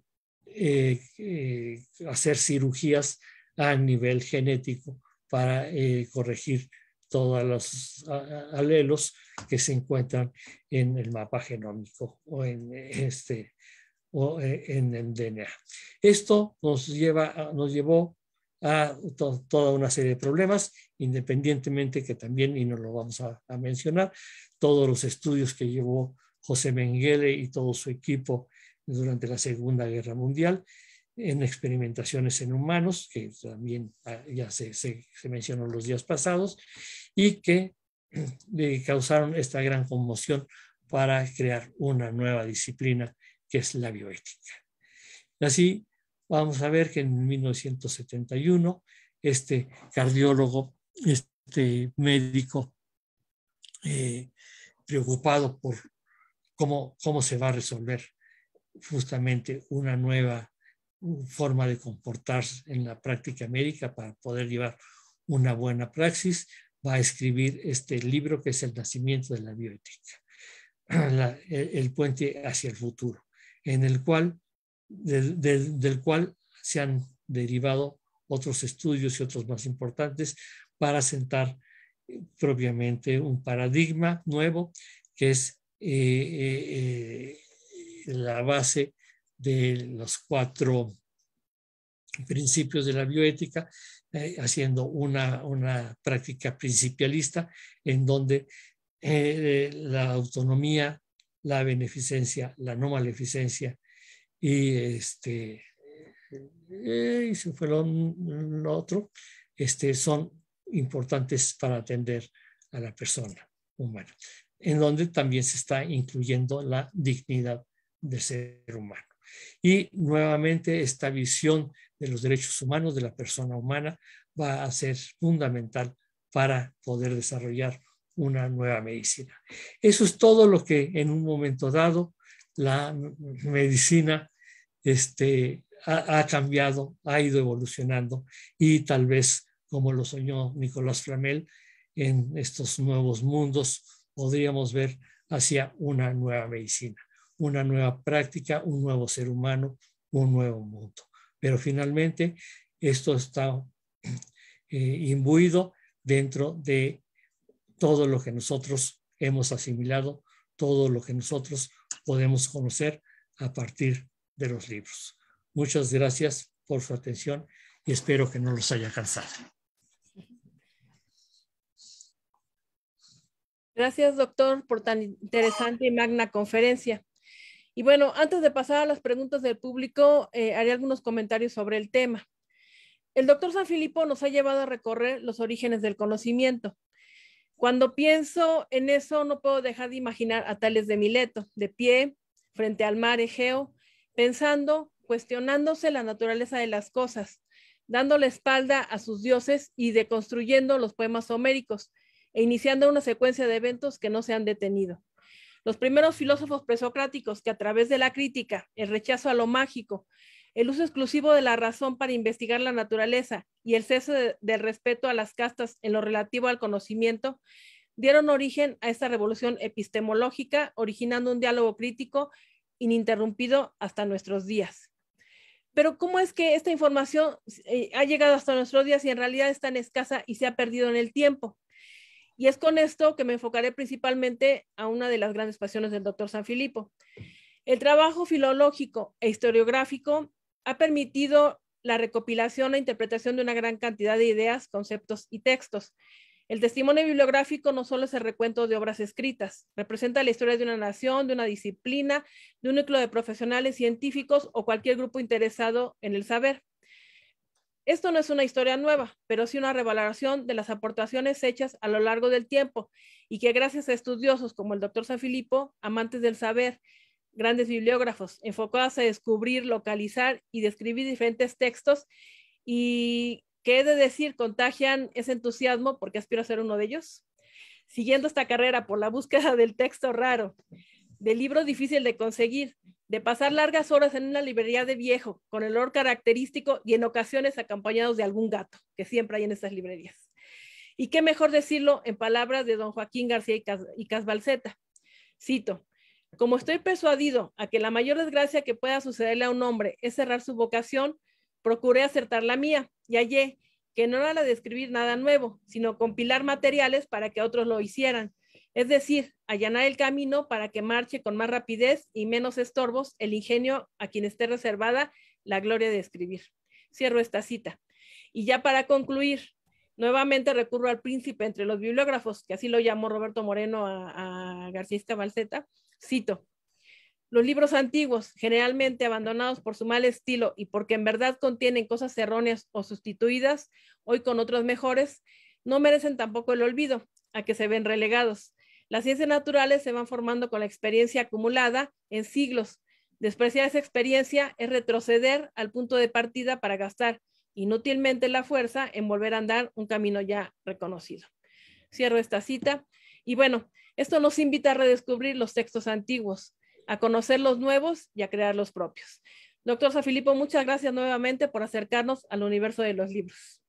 hacer cirugías a nivel genético para corregir todos los alelos que se encuentran en el mapa genómico o en este eh, en el DNA. Esto nos, lleva, nos llevó a toda una serie de problemas, independientemente que también, y no lo vamos a, mencionar, todos los estudios que llevó José Mengele y todo su equipo durante la Segunda Guerra Mundial en experimentaciones en humanos, que también ah, ya se, mencionó los días pasados, y que eh, causaron esta gran conmoción para crear una nueva disciplina que es la bioética. así vamos a ver que en 1971 este cardiólogo, este médico eh, preocupado por cómo, cómo se va a resolver justamente una nueva forma de comportarse en la práctica médica para poder llevar una buena praxis, va a escribir este libro que es El nacimiento de la bioética, el puente hacia el futuro en el cual, del, cual se han derivado otros estudios y otros más importantes para sentar eh, propiamente un paradigma nuevo que es eh, eh, la base de los cuatro principios de la bioética, haciendo una, una, práctica principialista en donde la autonomía la beneficencia, la no maleficencia y este eh, y se fue lo, otro, este, son importantes para atender a la persona humana, en donde también se está incluyendo la dignidad del ser humano. Y nuevamente esta visión de los derechos humanos de la persona humana va a ser fundamental para poder desarrollar una nueva medicina. Eso es todo lo que en un momento dado la medicina este, ha, cambiado, ha ido evolucionando y tal vez, como lo soñó Nicolás Flamel, en estos nuevos mundos podríamos ver hacia una nueva medicina, una nueva práctica, un nuevo ser humano, un nuevo mundo. Pero finalmente esto está eh, imbuido dentro de todo lo que nosotros hemos asimilado, todo lo que nosotros podemos conocer a partir de los libros. Muchas gracias por su atención y espero que no los haya cansado. Gracias, doctor, por tan interesante y magna conferencia. Y bueno, antes de pasar a las preguntas del público, eh, haré algunos comentarios sobre el tema. El doctor Sanfilippo nos ha llevado a recorrer los orígenes del conocimiento. Cuando pienso en eso, no puedo dejar de imaginar a Tales de Mileto, de pie, frente al mar Egeo, pensando, cuestionándose la naturaleza de las cosas, dando la espalda a sus dioses y deconstruyendo los poemas homéricos e iniciando una secuencia de eventos que no se han detenido. Los primeros filósofos presocráticos que a través de la crítica, el rechazo a lo mágico el uso exclusivo de la razón para investigar la naturaleza y el cese del respeto a las castas en lo relativo al conocimiento dieron origen a esta revolución epistemológica, originando un diálogo crítico ininterrumpido hasta nuestros días. Pero ¿cómo es que esta información eh, ha llegado hasta nuestros días y en realidad es tan escasa y se ha perdido en el tiempo? Y es con esto que me enfocaré principalmente a una de las grandes pasiones del doctor Sanfilippo. El trabajo filológico e historiográfico ha permitido la recopilación, e interpretación de una gran cantidad de ideas, conceptos y textos. El testimonio bibliográfico no solo es el recuento de obras escritas, representa la historia de una nación, de una disciplina, de un núcleo de profesionales científicos o cualquier grupo interesado en el saber. Esto no es una historia nueva, pero sí una revaloración de las aportaciones hechas a lo largo del tiempo y que gracias a estudiosos como el doctor Sanfilippo, amantes del saber grandes bibliógrafos, enfocados a descubrir, localizar y describir diferentes textos y ¿qué he de decir, contagian ese entusiasmo porque aspiro a ser uno de ellos. Siguiendo esta carrera por la búsqueda del texto raro, del libro difícil de conseguir, de pasar largas horas en una librería de viejo, con el olor característico y en ocasiones acompañados de algún gato, que siempre hay en estas librerías. Y qué mejor decirlo en palabras de don Joaquín García y, y Cito, como estoy persuadido a que la mayor desgracia que pueda sucederle a un hombre es cerrar su vocación, procuré acertar la mía y hallé que no era la de escribir nada nuevo, sino compilar materiales para que otros lo hicieran. Es decir, allanar el camino para que marche con más rapidez y menos estorbos el ingenio a quien esté reservada la gloria de escribir. Cierro esta cita. Y ya para concluir, nuevamente recurro al príncipe entre los bibliógrafos, que así lo llamó Roberto Moreno a, García Balceta, Cito. Los libros antiguos, generalmente abandonados por su mal estilo y porque en verdad contienen cosas erróneas o sustituidas, hoy con otros mejores, no merecen tampoco el olvido, a que se ven relegados. Las ciencias naturales se van formando con la experiencia acumulada en siglos. Despreciar esa experiencia es retroceder al punto de partida para gastar inútilmente la fuerza en volver a andar un camino ya reconocido. Cierro esta cita. Y bueno, esto nos invita a redescubrir los textos antiguos, a conocer los nuevos y a crear los propios. Doctor Zafilipo, muchas gracias nuevamente por acercarnos al universo de los libros.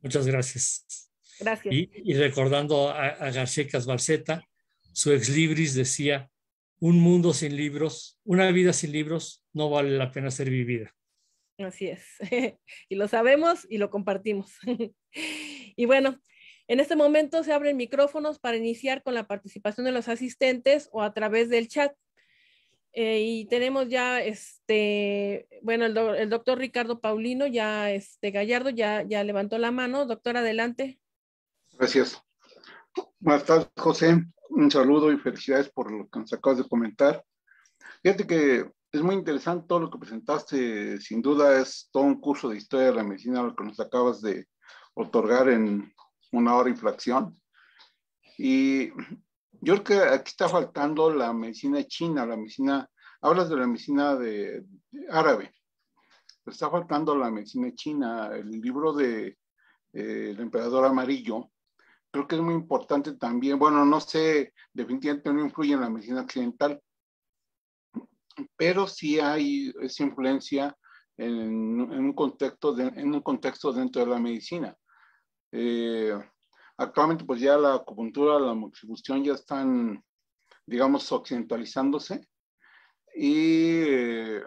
Muchas gracias. Gracias. Y, recordando a, García Casbarceta, su ex libris decía, un mundo sin libros, una vida sin libros, no vale la pena ser vivida. Así es. y lo sabemos y lo compartimos. y bueno, en este momento se abren micrófonos para iniciar con la participación de los asistentes o a través del chat. Eh, y tenemos ya, este, bueno, el, doctor Ricardo Paulino, ya este Gallardo, ya, ya levantó la mano. Doctor, adelante. Gracias. Buenas tardes, José. Un saludo y felicidades por lo que nos acabas de comentar. Fíjate que es muy interesante todo lo que presentaste. Sin duda es todo un curso de historia de la medicina lo que nos acabas de otorgar en una hora inflación. Y yo creo que aquí está faltando la medicina china, la medicina, hablas de la medicina de, árabe, está faltando la medicina china, el libro de eh, El emperador amarillo, creo que es muy importante también, bueno, no sé, definitivamente no influye en la medicina occidental, pero sí hay esa influencia en, un contexto en un contexto dentro de la medicina. Eh, actualmente pues ya la acupuntura, la moxibustión ya están, digamos, occidentalizándose. Y, eh,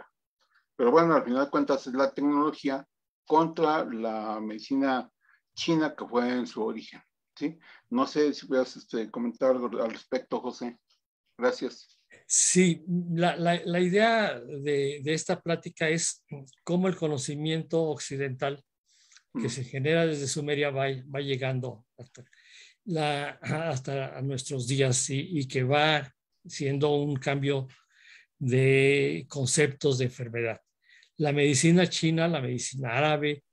pero bueno, al final de cuentas es la tecnología contra la medicina china que fue en su origen. ¿sí? No sé si puedes este, comentar algo al respecto, José. Gracias. Sí, la, idea de, de, esta plática es cómo el conocimiento occidental que mm. se genera desde Sumeria va, va llegando hasta, nuestros días y, que va siendo un cambio de conceptos de enfermedad. La medicina china, la medicina árabe,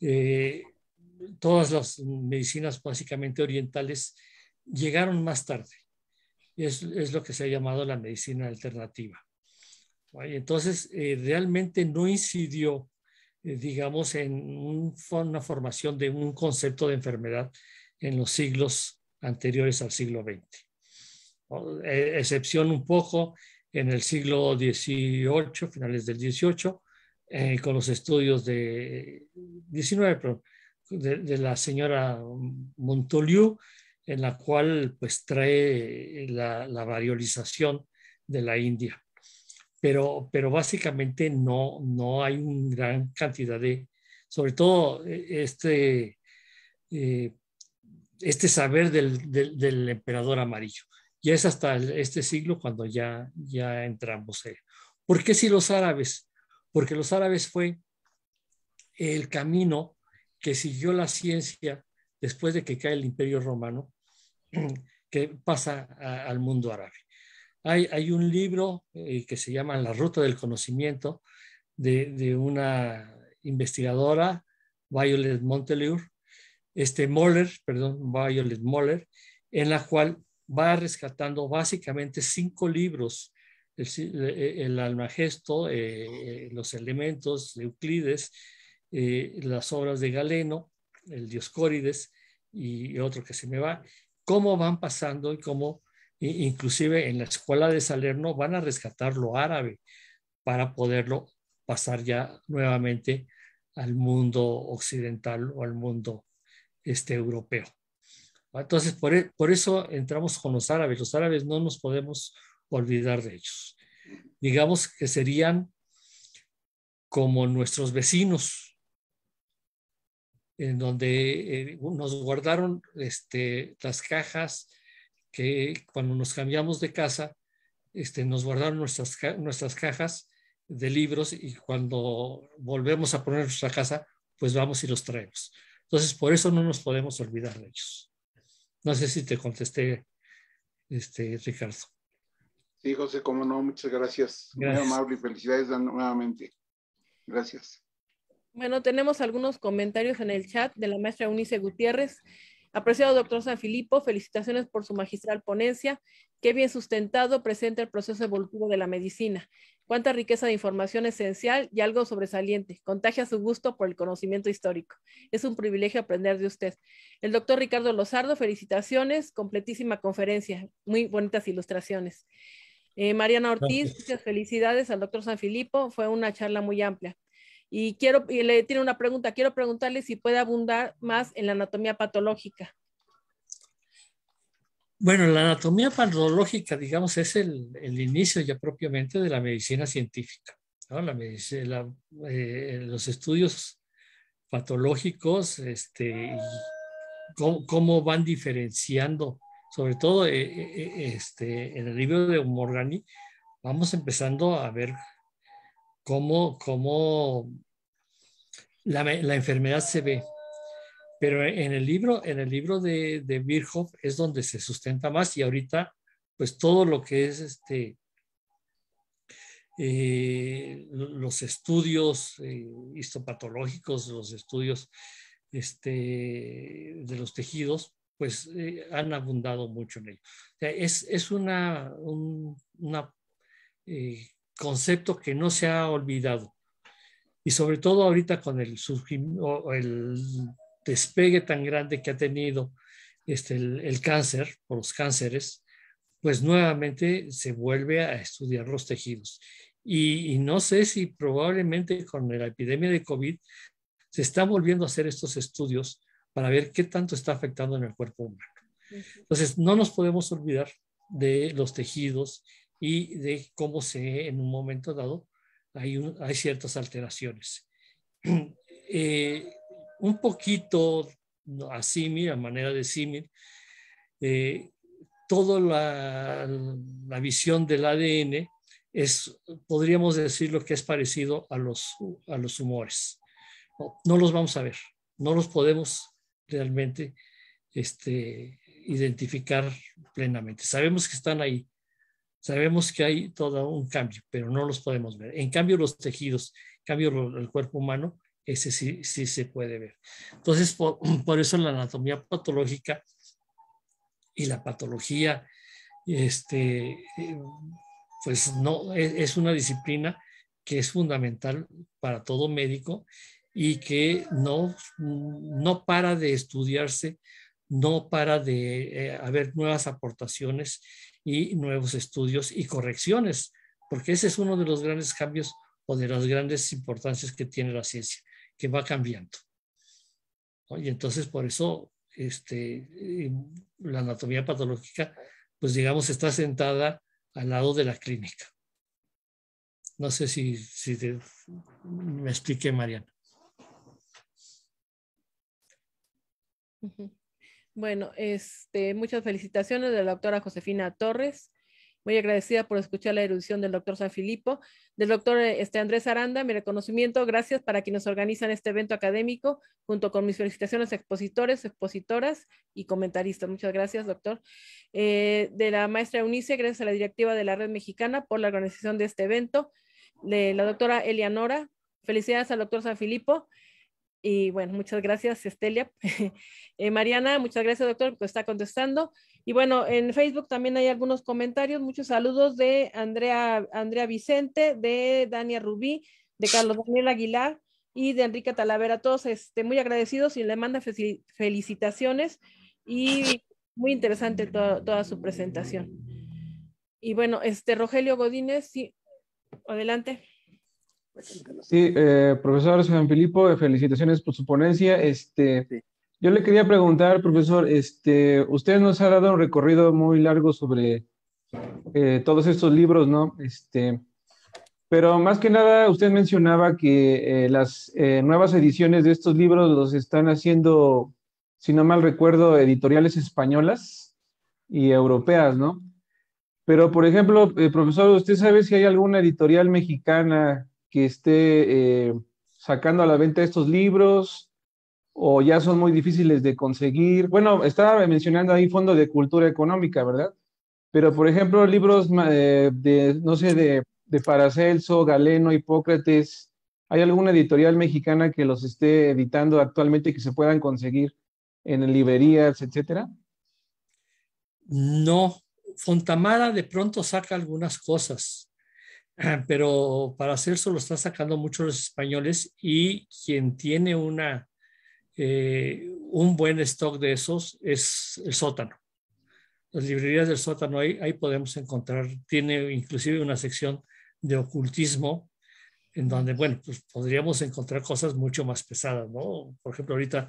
eh, todas las medicinas básicamente orientales llegaron más tarde. Es, es lo que se ha llamado la medicina alternativa. Entonces, eh, realmente no incidió eh, digamos, en una formación de un concepto de enfermedad en los siglos anteriores al siglo XX. E, excepción un poco en el siglo XVIII, finales del XVIII, eh, con los estudios de 19, de, la señora Montoliu, en la cual pues trae la variolización de la India pero, básicamente no, no hay una gran cantidad de, sobre todo e, este, eh, este saber del, emperador amarillo. ya es hasta este siglo cuando ya, ya entramos. Eh. ¿Por qué si los árabes? Porque los árabes fue el camino que siguió la ciencia después de que cae el imperio romano, que pasa al mundo árabe. Hay, un libro eh, que se llama La Ruta del Conocimiento de, una investigadora, Violet Montelure, este Moller, perdón, Violet Moller, en la cual va rescatando básicamente cinco libros, el, Almagesto, eh, eh, los elementos, de Euclides, las obras de Galeno, el Dioscórides y otro que se me va, cómo van pasando y cómo inclusive en la escuela de Salerno van a rescatar lo árabe para poderlo pasar ya nuevamente al mundo occidental o al mundo este, europeo. Entonces, por, e-, eso entramos con los árabes. Los árabes no nos podemos olvidar de ellos. Digamos que serían como nuestros vecinos, en donde eh, nos guardaron este, las cajas que cuando nos cambiamos de casa, este, nos guardaron nuestras, nuestras cajas de libros y cuando volvemos a poner nuestra casa, pues vamos y los traemos. Entonces, por eso no nos podemos olvidar de ellos. No sé si te contesté, este, Ricardo. Sí, José, como no, muchas gracias. gracias. Muy amable y felicidades nuevamente. Gracias. Bueno, tenemos algunos comentarios en el chat de la maestra Unice Gutiérrez. Apreciado doctor Sanfilippo, felicitaciones por su magistral ponencia. Qué bien sustentado presenta el proceso evolutivo de la medicina. Cuánta riqueza de información esencial y algo sobresaliente. Contagia su gusto por el conocimiento histórico. Es un privilegio aprender de usted. El doctor Ricardo Lozardo, felicitaciones. Completísima conferencia. Muy bonitas ilustraciones. Eh, Mariana Ortiz, muchas felicidades al doctor Sanfilippo. Fue una charla muy amplia. Y quiero, le tiene una pregunta, quiero preguntarle si puede abundar más en la anatomía patológica. Bueno, la anatomía patológica, digamos, es el, inicio ya propiamente de la medicina científica. Eh, los estudios patológicos este, cómo, van diferenciando, sobre todo eh, eh, este, en el libro de Morgani, vamos empezando a ver cómo, la, enfermedad se ve. Pero en el libro, en el libro de, de es donde se sustenta más y ahorita, pues todo lo que es este, eh, los estudios eh, histopatológicos, los estudios este, de los tejidos, pues eh, han abundado mucho en ello. es, es una, una concepto que no se ha olvidado. Y sobre todo ahorita con el, el despegue tan grande que ha tenido este, el, cáncer, o los cánceres, pues nuevamente se vuelve a estudiar los tejidos. Y, no sé si probablemente con la epidemia de COVID se está volviendo a hacer estos estudios para ver qué tanto está afectando en el cuerpo humano. Entonces, no nos podemos olvidar de los tejidos y de cómo se, en un momento dado, hay, hay ciertas alteraciones. Eh, un poquito así, a manera de símil, eh, toda la, visión del ADN es, podríamos decir, lo que es parecido a los, a los humores. No, no los vamos a ver, no los podemos realmente este, identificar plenamente. Sabemos que están ahí, Sabemos que hay todo un cambio, pero no los podemos ver. En cambio, los tejidos, cambio, el cuerpo humano, ese sí, sí se puede ver. Entonces, por, eso la anatomía patológica y la patología, este, eh, pues no, e, es, una disciplina que es fundamental para todo médico y que no, no para de estudiarse, no para de eh, haber nuevas aportaciones y nuevos estudios y correcciones, porque ese es uno de los grandes cambios o de las grandes importancias que tiene la ciencia, que va cambiando. Y entonces por eso este, eh, la anatomía patológica, pues digamos, está sentada al lado de la clínica. No sé si, si te, me explique, Mariana. Bueno, este, muchas felicitaciones de la doctora Josefina Torres. Muy agradecida por escuchar la erudición del doctor San Filipo, del doctor este, Andrés Aranda. Mi reconocimiento, gracias para quienes organizan este evento académico, junto con mis felicitaciones a expositores, expositoras y comentaristas. Muchas gracias, doctor. Eh, de la maestra Eunice, gracias a la directiva de la Red Mexicana por la organización de este evento. De la doctora Elianora, felicidades al doctor San Filipo. Y bueno, muchas gracias, Estelia. Eh, Mariana, muchas gracias, doctor, que está contestando. Y bueno, en Facebook también hay algunos comentarios. Muchos saludos de Andrea, Andrea Vicente, de Dania Rubí, de Carlos Daniel Aguilar y de Enrique Talavera. Todos este, muy agradecidos y le manda felicitaciones y muy interesante toda su presentación. Y bueno, este Rogelio Godínez, sí, adelante. Sí, eh, profesor San eh, felicitaciones por su ponencia. Este, Yo le quería preguntar, profesor, este, usted nos ha dado un recorrido muy largo sobre eh, todos estos libros, ¿no? Este, pero más que nada, usted mencionaba que eh, las nuevas ediciones de estos libros los están haciendo, si no mal recuerdo, editoriales españolas y europeas, ¿no? Pero, por ejemplo, profesor, ¿usted sabe si hay alguna editorial mexicana que esté eh, sacando a la venta estos libros o ya son muy difíciles de conseguir. Bueno, estaba mencionando ahí Fondo de Cultura Económica, ¿verdad? Pero, por ejemplo, libros eh, de, no sé, de, de Paracelso, Galeno, Hipócrates, ¿hay alguna editorial mexicana que los esté editando actualmente que se puedan conseguir en librerías, etcétera? No, Fontamara de pronto saca algunas cosas, pero para hacer eso lo están sacando muchos los españoles y quien tiene una, eh, un buen stock de esos es el sótano. Las librerías del sótano, ahí, podemos encontrar, tiene inclusive una sección de ocultismo en donde, bueno, pues podríamos encontrar cosas mucho más pesadas, ¿no? Por ejemplo, ahorita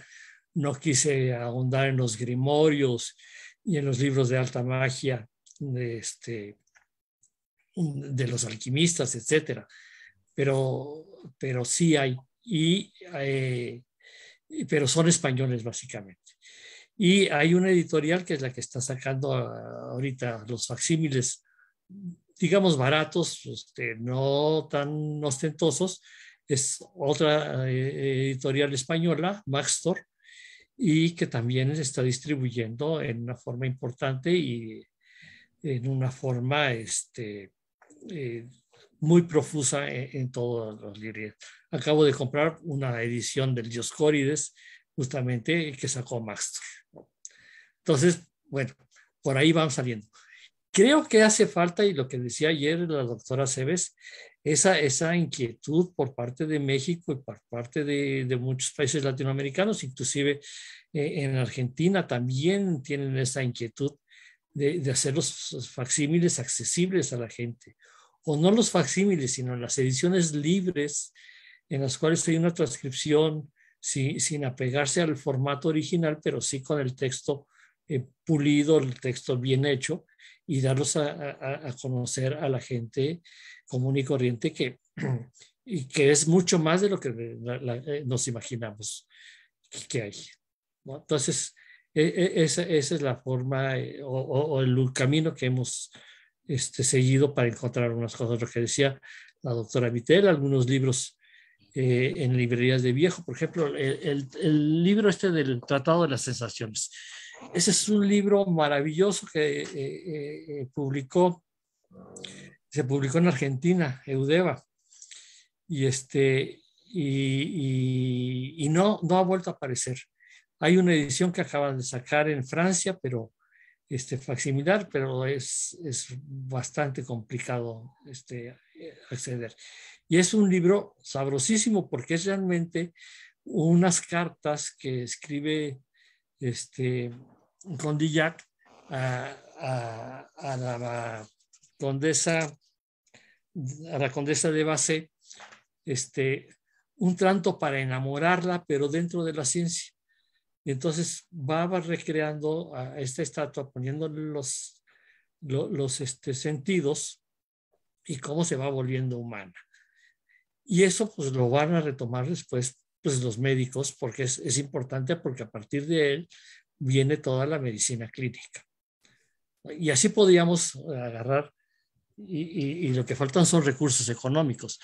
no quise ahondar en los grimorios y en los libros de alta magia, este, de los alquimistas, etcétera, Pero, pero sí hay, eh, y, pero son españoles básicamente. Y hay una editorial que es la que está sacando ah, ahorita los facsímiles, digamos baratos, este, no tan ostentosos. Es otra eh, editorial española, Maxtor, y que también se está distribuyendo en una forma importante y en una forma este, eh, muy profusa en, todos todas las librerías. Acabo de comprar una edición del Dioscórides, justamente que sacó Maxtor. Entonces, bueno, por ahí van saliendo. Creo que hace falta, y lo que decía ayer la doctora Cebes, esa, esa inquietud por parte de México y por parte de, muchos países latinoamericanos, inclusive eh, en Argentina también tienen esa inquietud de, hacer los, facsímiles accesibles a la gente, o no los facsímiles, sino las ediciones libres en las cuales hay una transcripción sin apegarse al formato original, pero sí con el texto eh, pulido, el texto bien hecho, y darlos a, conocer a la gente común y corriente que, y que es mucho más de lo que eh, nos imaginamos que hay. Entonces, e, e, esa, esa, es la forma eh, o, el camino que hemos este, seguido para encontrar unas cosas. Lo que decía la doctora Vitel, algunos libros eh, en librerías de viejo, por ejemplo, el, libro este del Tratado de las Sensaciones. Ese es un libro maravilloso que eh, publicó, se publicó en Argentina, Eudeva, y, este, y, y, y no, no ha vuelto a aparecer. Hay una edición que acaban de sacar en Francia, pero este, facsimilar, pero es, bastante complicado este, acceder. Y es un libro sabrosísimo porque es realmente unas cartas que escribe este, Condillac a, la condesa a la condesa de Basset, este, un tranto para enamorarla, pero dentro de la ciencia. Y entonces va recreando a esta estatua, poniéndole los, los, este, sentidos y cómo se va volviendo humana. Y eso pues lo van a retomar después pues, los médicos porque es, importante porque a partir de él viene toda la medicina clínica. Y así podríamos eh, agarrar, y, lo que faltan son recursos económicos,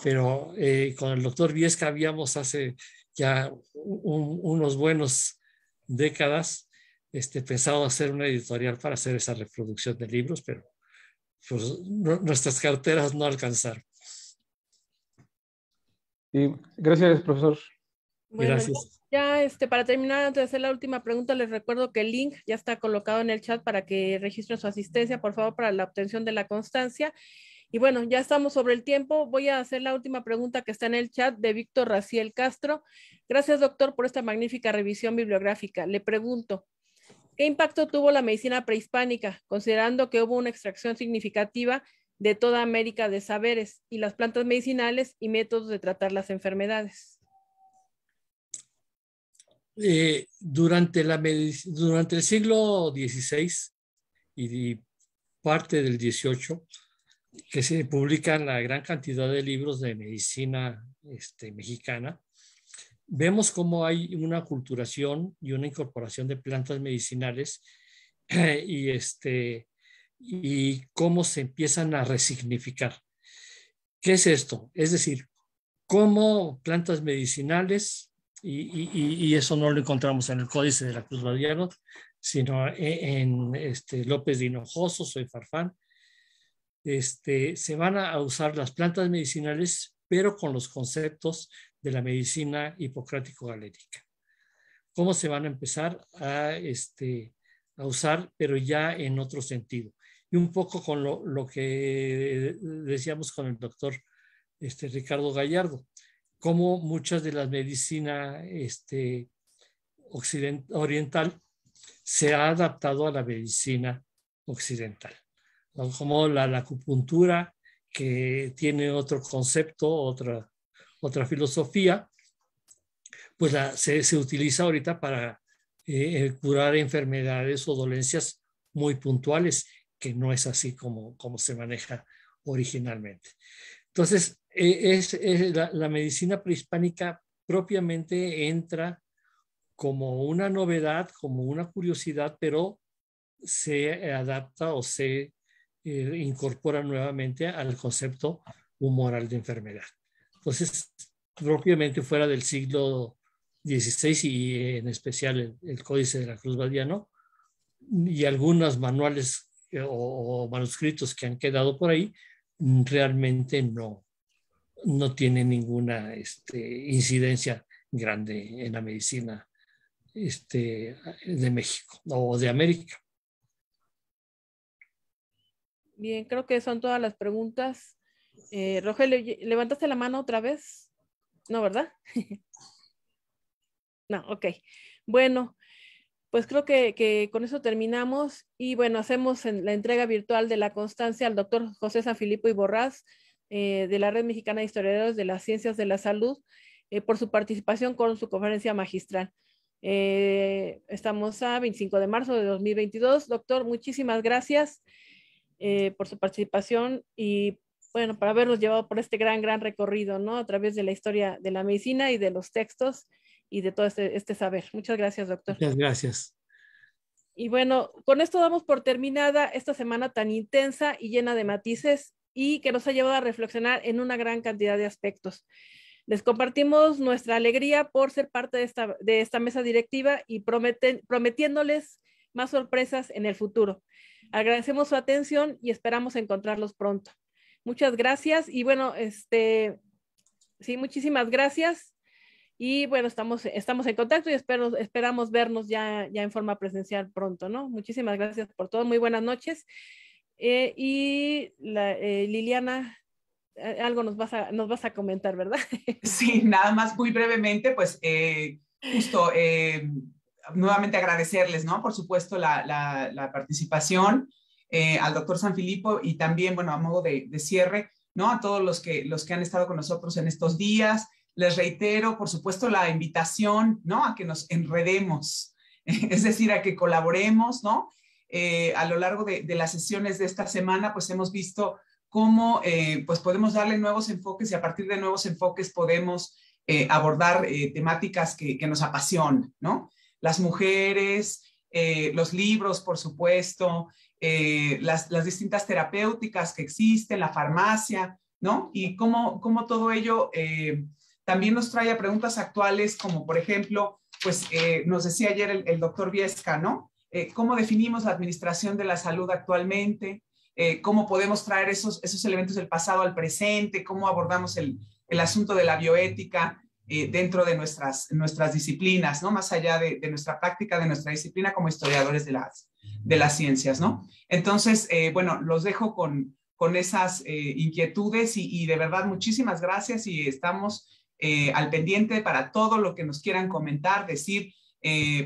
pero eh, con el doctor Viesca habíamos hace ya unos buenos décadas este, pensado hacer una editorial para hacer esa reproducción de libros, pero pues, nuestras carteras no alcanzaron. Y gracias, profesor. gracias. Ya, este, para terminar, antes de hacer la última pregunta, les recuerdo que el link ya está colocado en el chat para que registren su asistencia, por favor, para la obtención de la constancia. Y bueno, ya estamos sobre el tiempo. Voy a hacer la última pregunta que está en el chat de Víctor Raciel Castro. Gracias, doctor, por esta magnífica revisión bibliográfica. Le pregunto, ¿qué impacto tuvo la medicina prehispánica, considerando que hubo una extracción significativa de toda América de saberes y las plantas medicinales y métodos de tratar las enfermedades? Eh, durante, la, durante el siglo XVI y parte del XVIII, que se publican la gran cantidad de libros de medicina este, mexicana, vemos cómo hay una culturación y una incorporación de plantas medicinales y, este, y cómo se empiezan a resignificar. ¿Qué es esto? Es decir, cómo plantas medicinales, y, eso no lo encontramos en el Códice de la Cruz Badiano, sino e, en, este, López de Hinojoso, soy Farfán, este, se van a usar las plantas medicinales, pero con los conceptos de la medicina hipocrático galérica ¿Cómo se van a empezar este, a, usar, pero ya en otro sentido? Y un poco con lo, que decíamos con el doctor este, Ricardo Gallardo, cómo muchas de las medicinas este, oriental se ha adaptado a la medicina occidental como la, acupuntura, que tiene otro concepto, otra, otra filosofía, pues se, utiliza ahorita para eh, eh, curar enfermedades o dolencias muy puntuales, que no es así como, como se maneja originalmente. Entonces, e, es, la, medicina prehispánica propiamente entra como una novedad, como una curiosidad, pero se adapta o se eh, incorpora nuevamente al concepto humoral de enfermedad. Entonces, propiamente fuera del siglo XVI y en especial el, Códice de la Cruz Badiano y algunos manuales eh, o, manuscritos que han quedado por ahí, realmente no, no tiene ninguna este, incidencia grande en la medicina este, de México o de América. Bien, creo que son todas las preguntas. Eh, Rogelio, ¿levantaste la mano otra vez? No, ¿verdad? no, ok. Bueno, pues creo que, con eso terminamos y bueno, hacemos la entrega virtual de la constancia al doctor José Sanfilippo y Borrás eh, de la Red Mexicana de Historiadores de las Ciencias de la Salud eh, por su participación con su conferencia magistral. Eh, estamos a 25 de marzo de 2022. Doctor, muchísimas gracias. Eh, por su participación y bueno, para habernos llevado por este gran, gran recorrido, ¿no? A través de la historia de la medicina y de los textos y de todo este, este, saber. Muchas gracias, doctor. Muchas gracias. Y bueno, con esto damos por terminada esta semana tan intensa y llena de matices y que nos ha llevado a reflexionar en una gran cantidad de aspectos. Les compartimos nuestra alegría por ser parte de esta, de esta mesa directiva y prometen, prometiéndoles más sorpresas en el futuro. Agradecemos su atención y esperamos encontrarlos pronto. Muchas gracias y bueno, este, sí, muchísimas gracias. Y bueno, estamos, estamos en contacto y espero, esperamos vernos ya, ya en forma presencial pronto, ¿no? Muchísimas gracias por todo, muy buenas noches. Eh, y eh, Liliana, eh, algo nos vas, a, nos vas a comentar, ¿verdad? Sí, nada más muy brevemente, pues justo nuevamente agradecerles, ¿no? Por supuesto, la, la, participación eh, al doctor Sanfilippo y también, bueno, a modo de, de, cierre, ¿no? A todos los que, los que han estado con nosotros en estos días. Les reitero, por supuesto, la invitación, ¿no? A que nos enredemos, es decir, a que colaboremos, ¿no? Eh, a lo largo de, de, las sesiones de esta semana, pues hemos visto cómo, eh, pues podemos darle nuevos enfoques y a partir de nuevos enfoques podemos abordar temáticas que, que nos apasionan, ¿no? las mujeres, eh, los libros, por supuesto, eh, las, distintas terapéuticas que existen, la farmacia, ¿no? Y cómo, todo ello eh, también nos trae a preguntas actuales, como por ejemplo, pues nos decía ayer el, doctor Viesca, ¿no? ¿Cómo definimos la administración de la salud actualmente? ¿Cómo podemos traer esos, esos elementos del pasado al presente? ¿Cómo abordamos el, el asunto de la bioética? Eh, dentro de nuestras, nuestras disciplinas, ¿no? Más allá de, nuestra práctica, de nuestra disciplina como historiadores de las, de las ciencias, ¿no? Entonces, eh, bueno, los dejo con, con esas eh, inquietudes y, y, de verdad muchísimas gracias y estamos al pendiente para todo lo que nos quieran comentar, decir,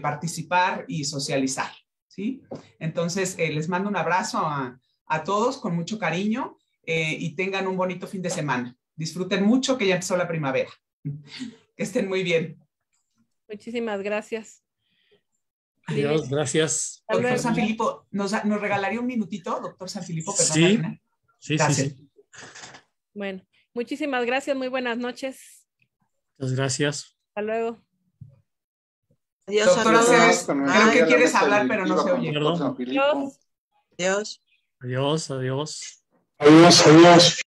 participar y socializar, ¿sí? Entonces, les mando un abrazo a, a todos con mucho cariño y tengan un bonito fin de semana. Disfruten mucho que ya empezó la primavera. Que estén muy bien. Muchísimas gracias. Adiós, gracias. Doctor San Filipo, ¿nos, ¿nos, regalaría un minutito, doctor San Filipo? Sí, sí, sí, Bueno, muchísimas gracias, muy buenas noches. Muchas gracias. Hasta luego. Adiós, creo que quieres hablar, pero no se oye. Adiós, adiós. Adiós, adiós.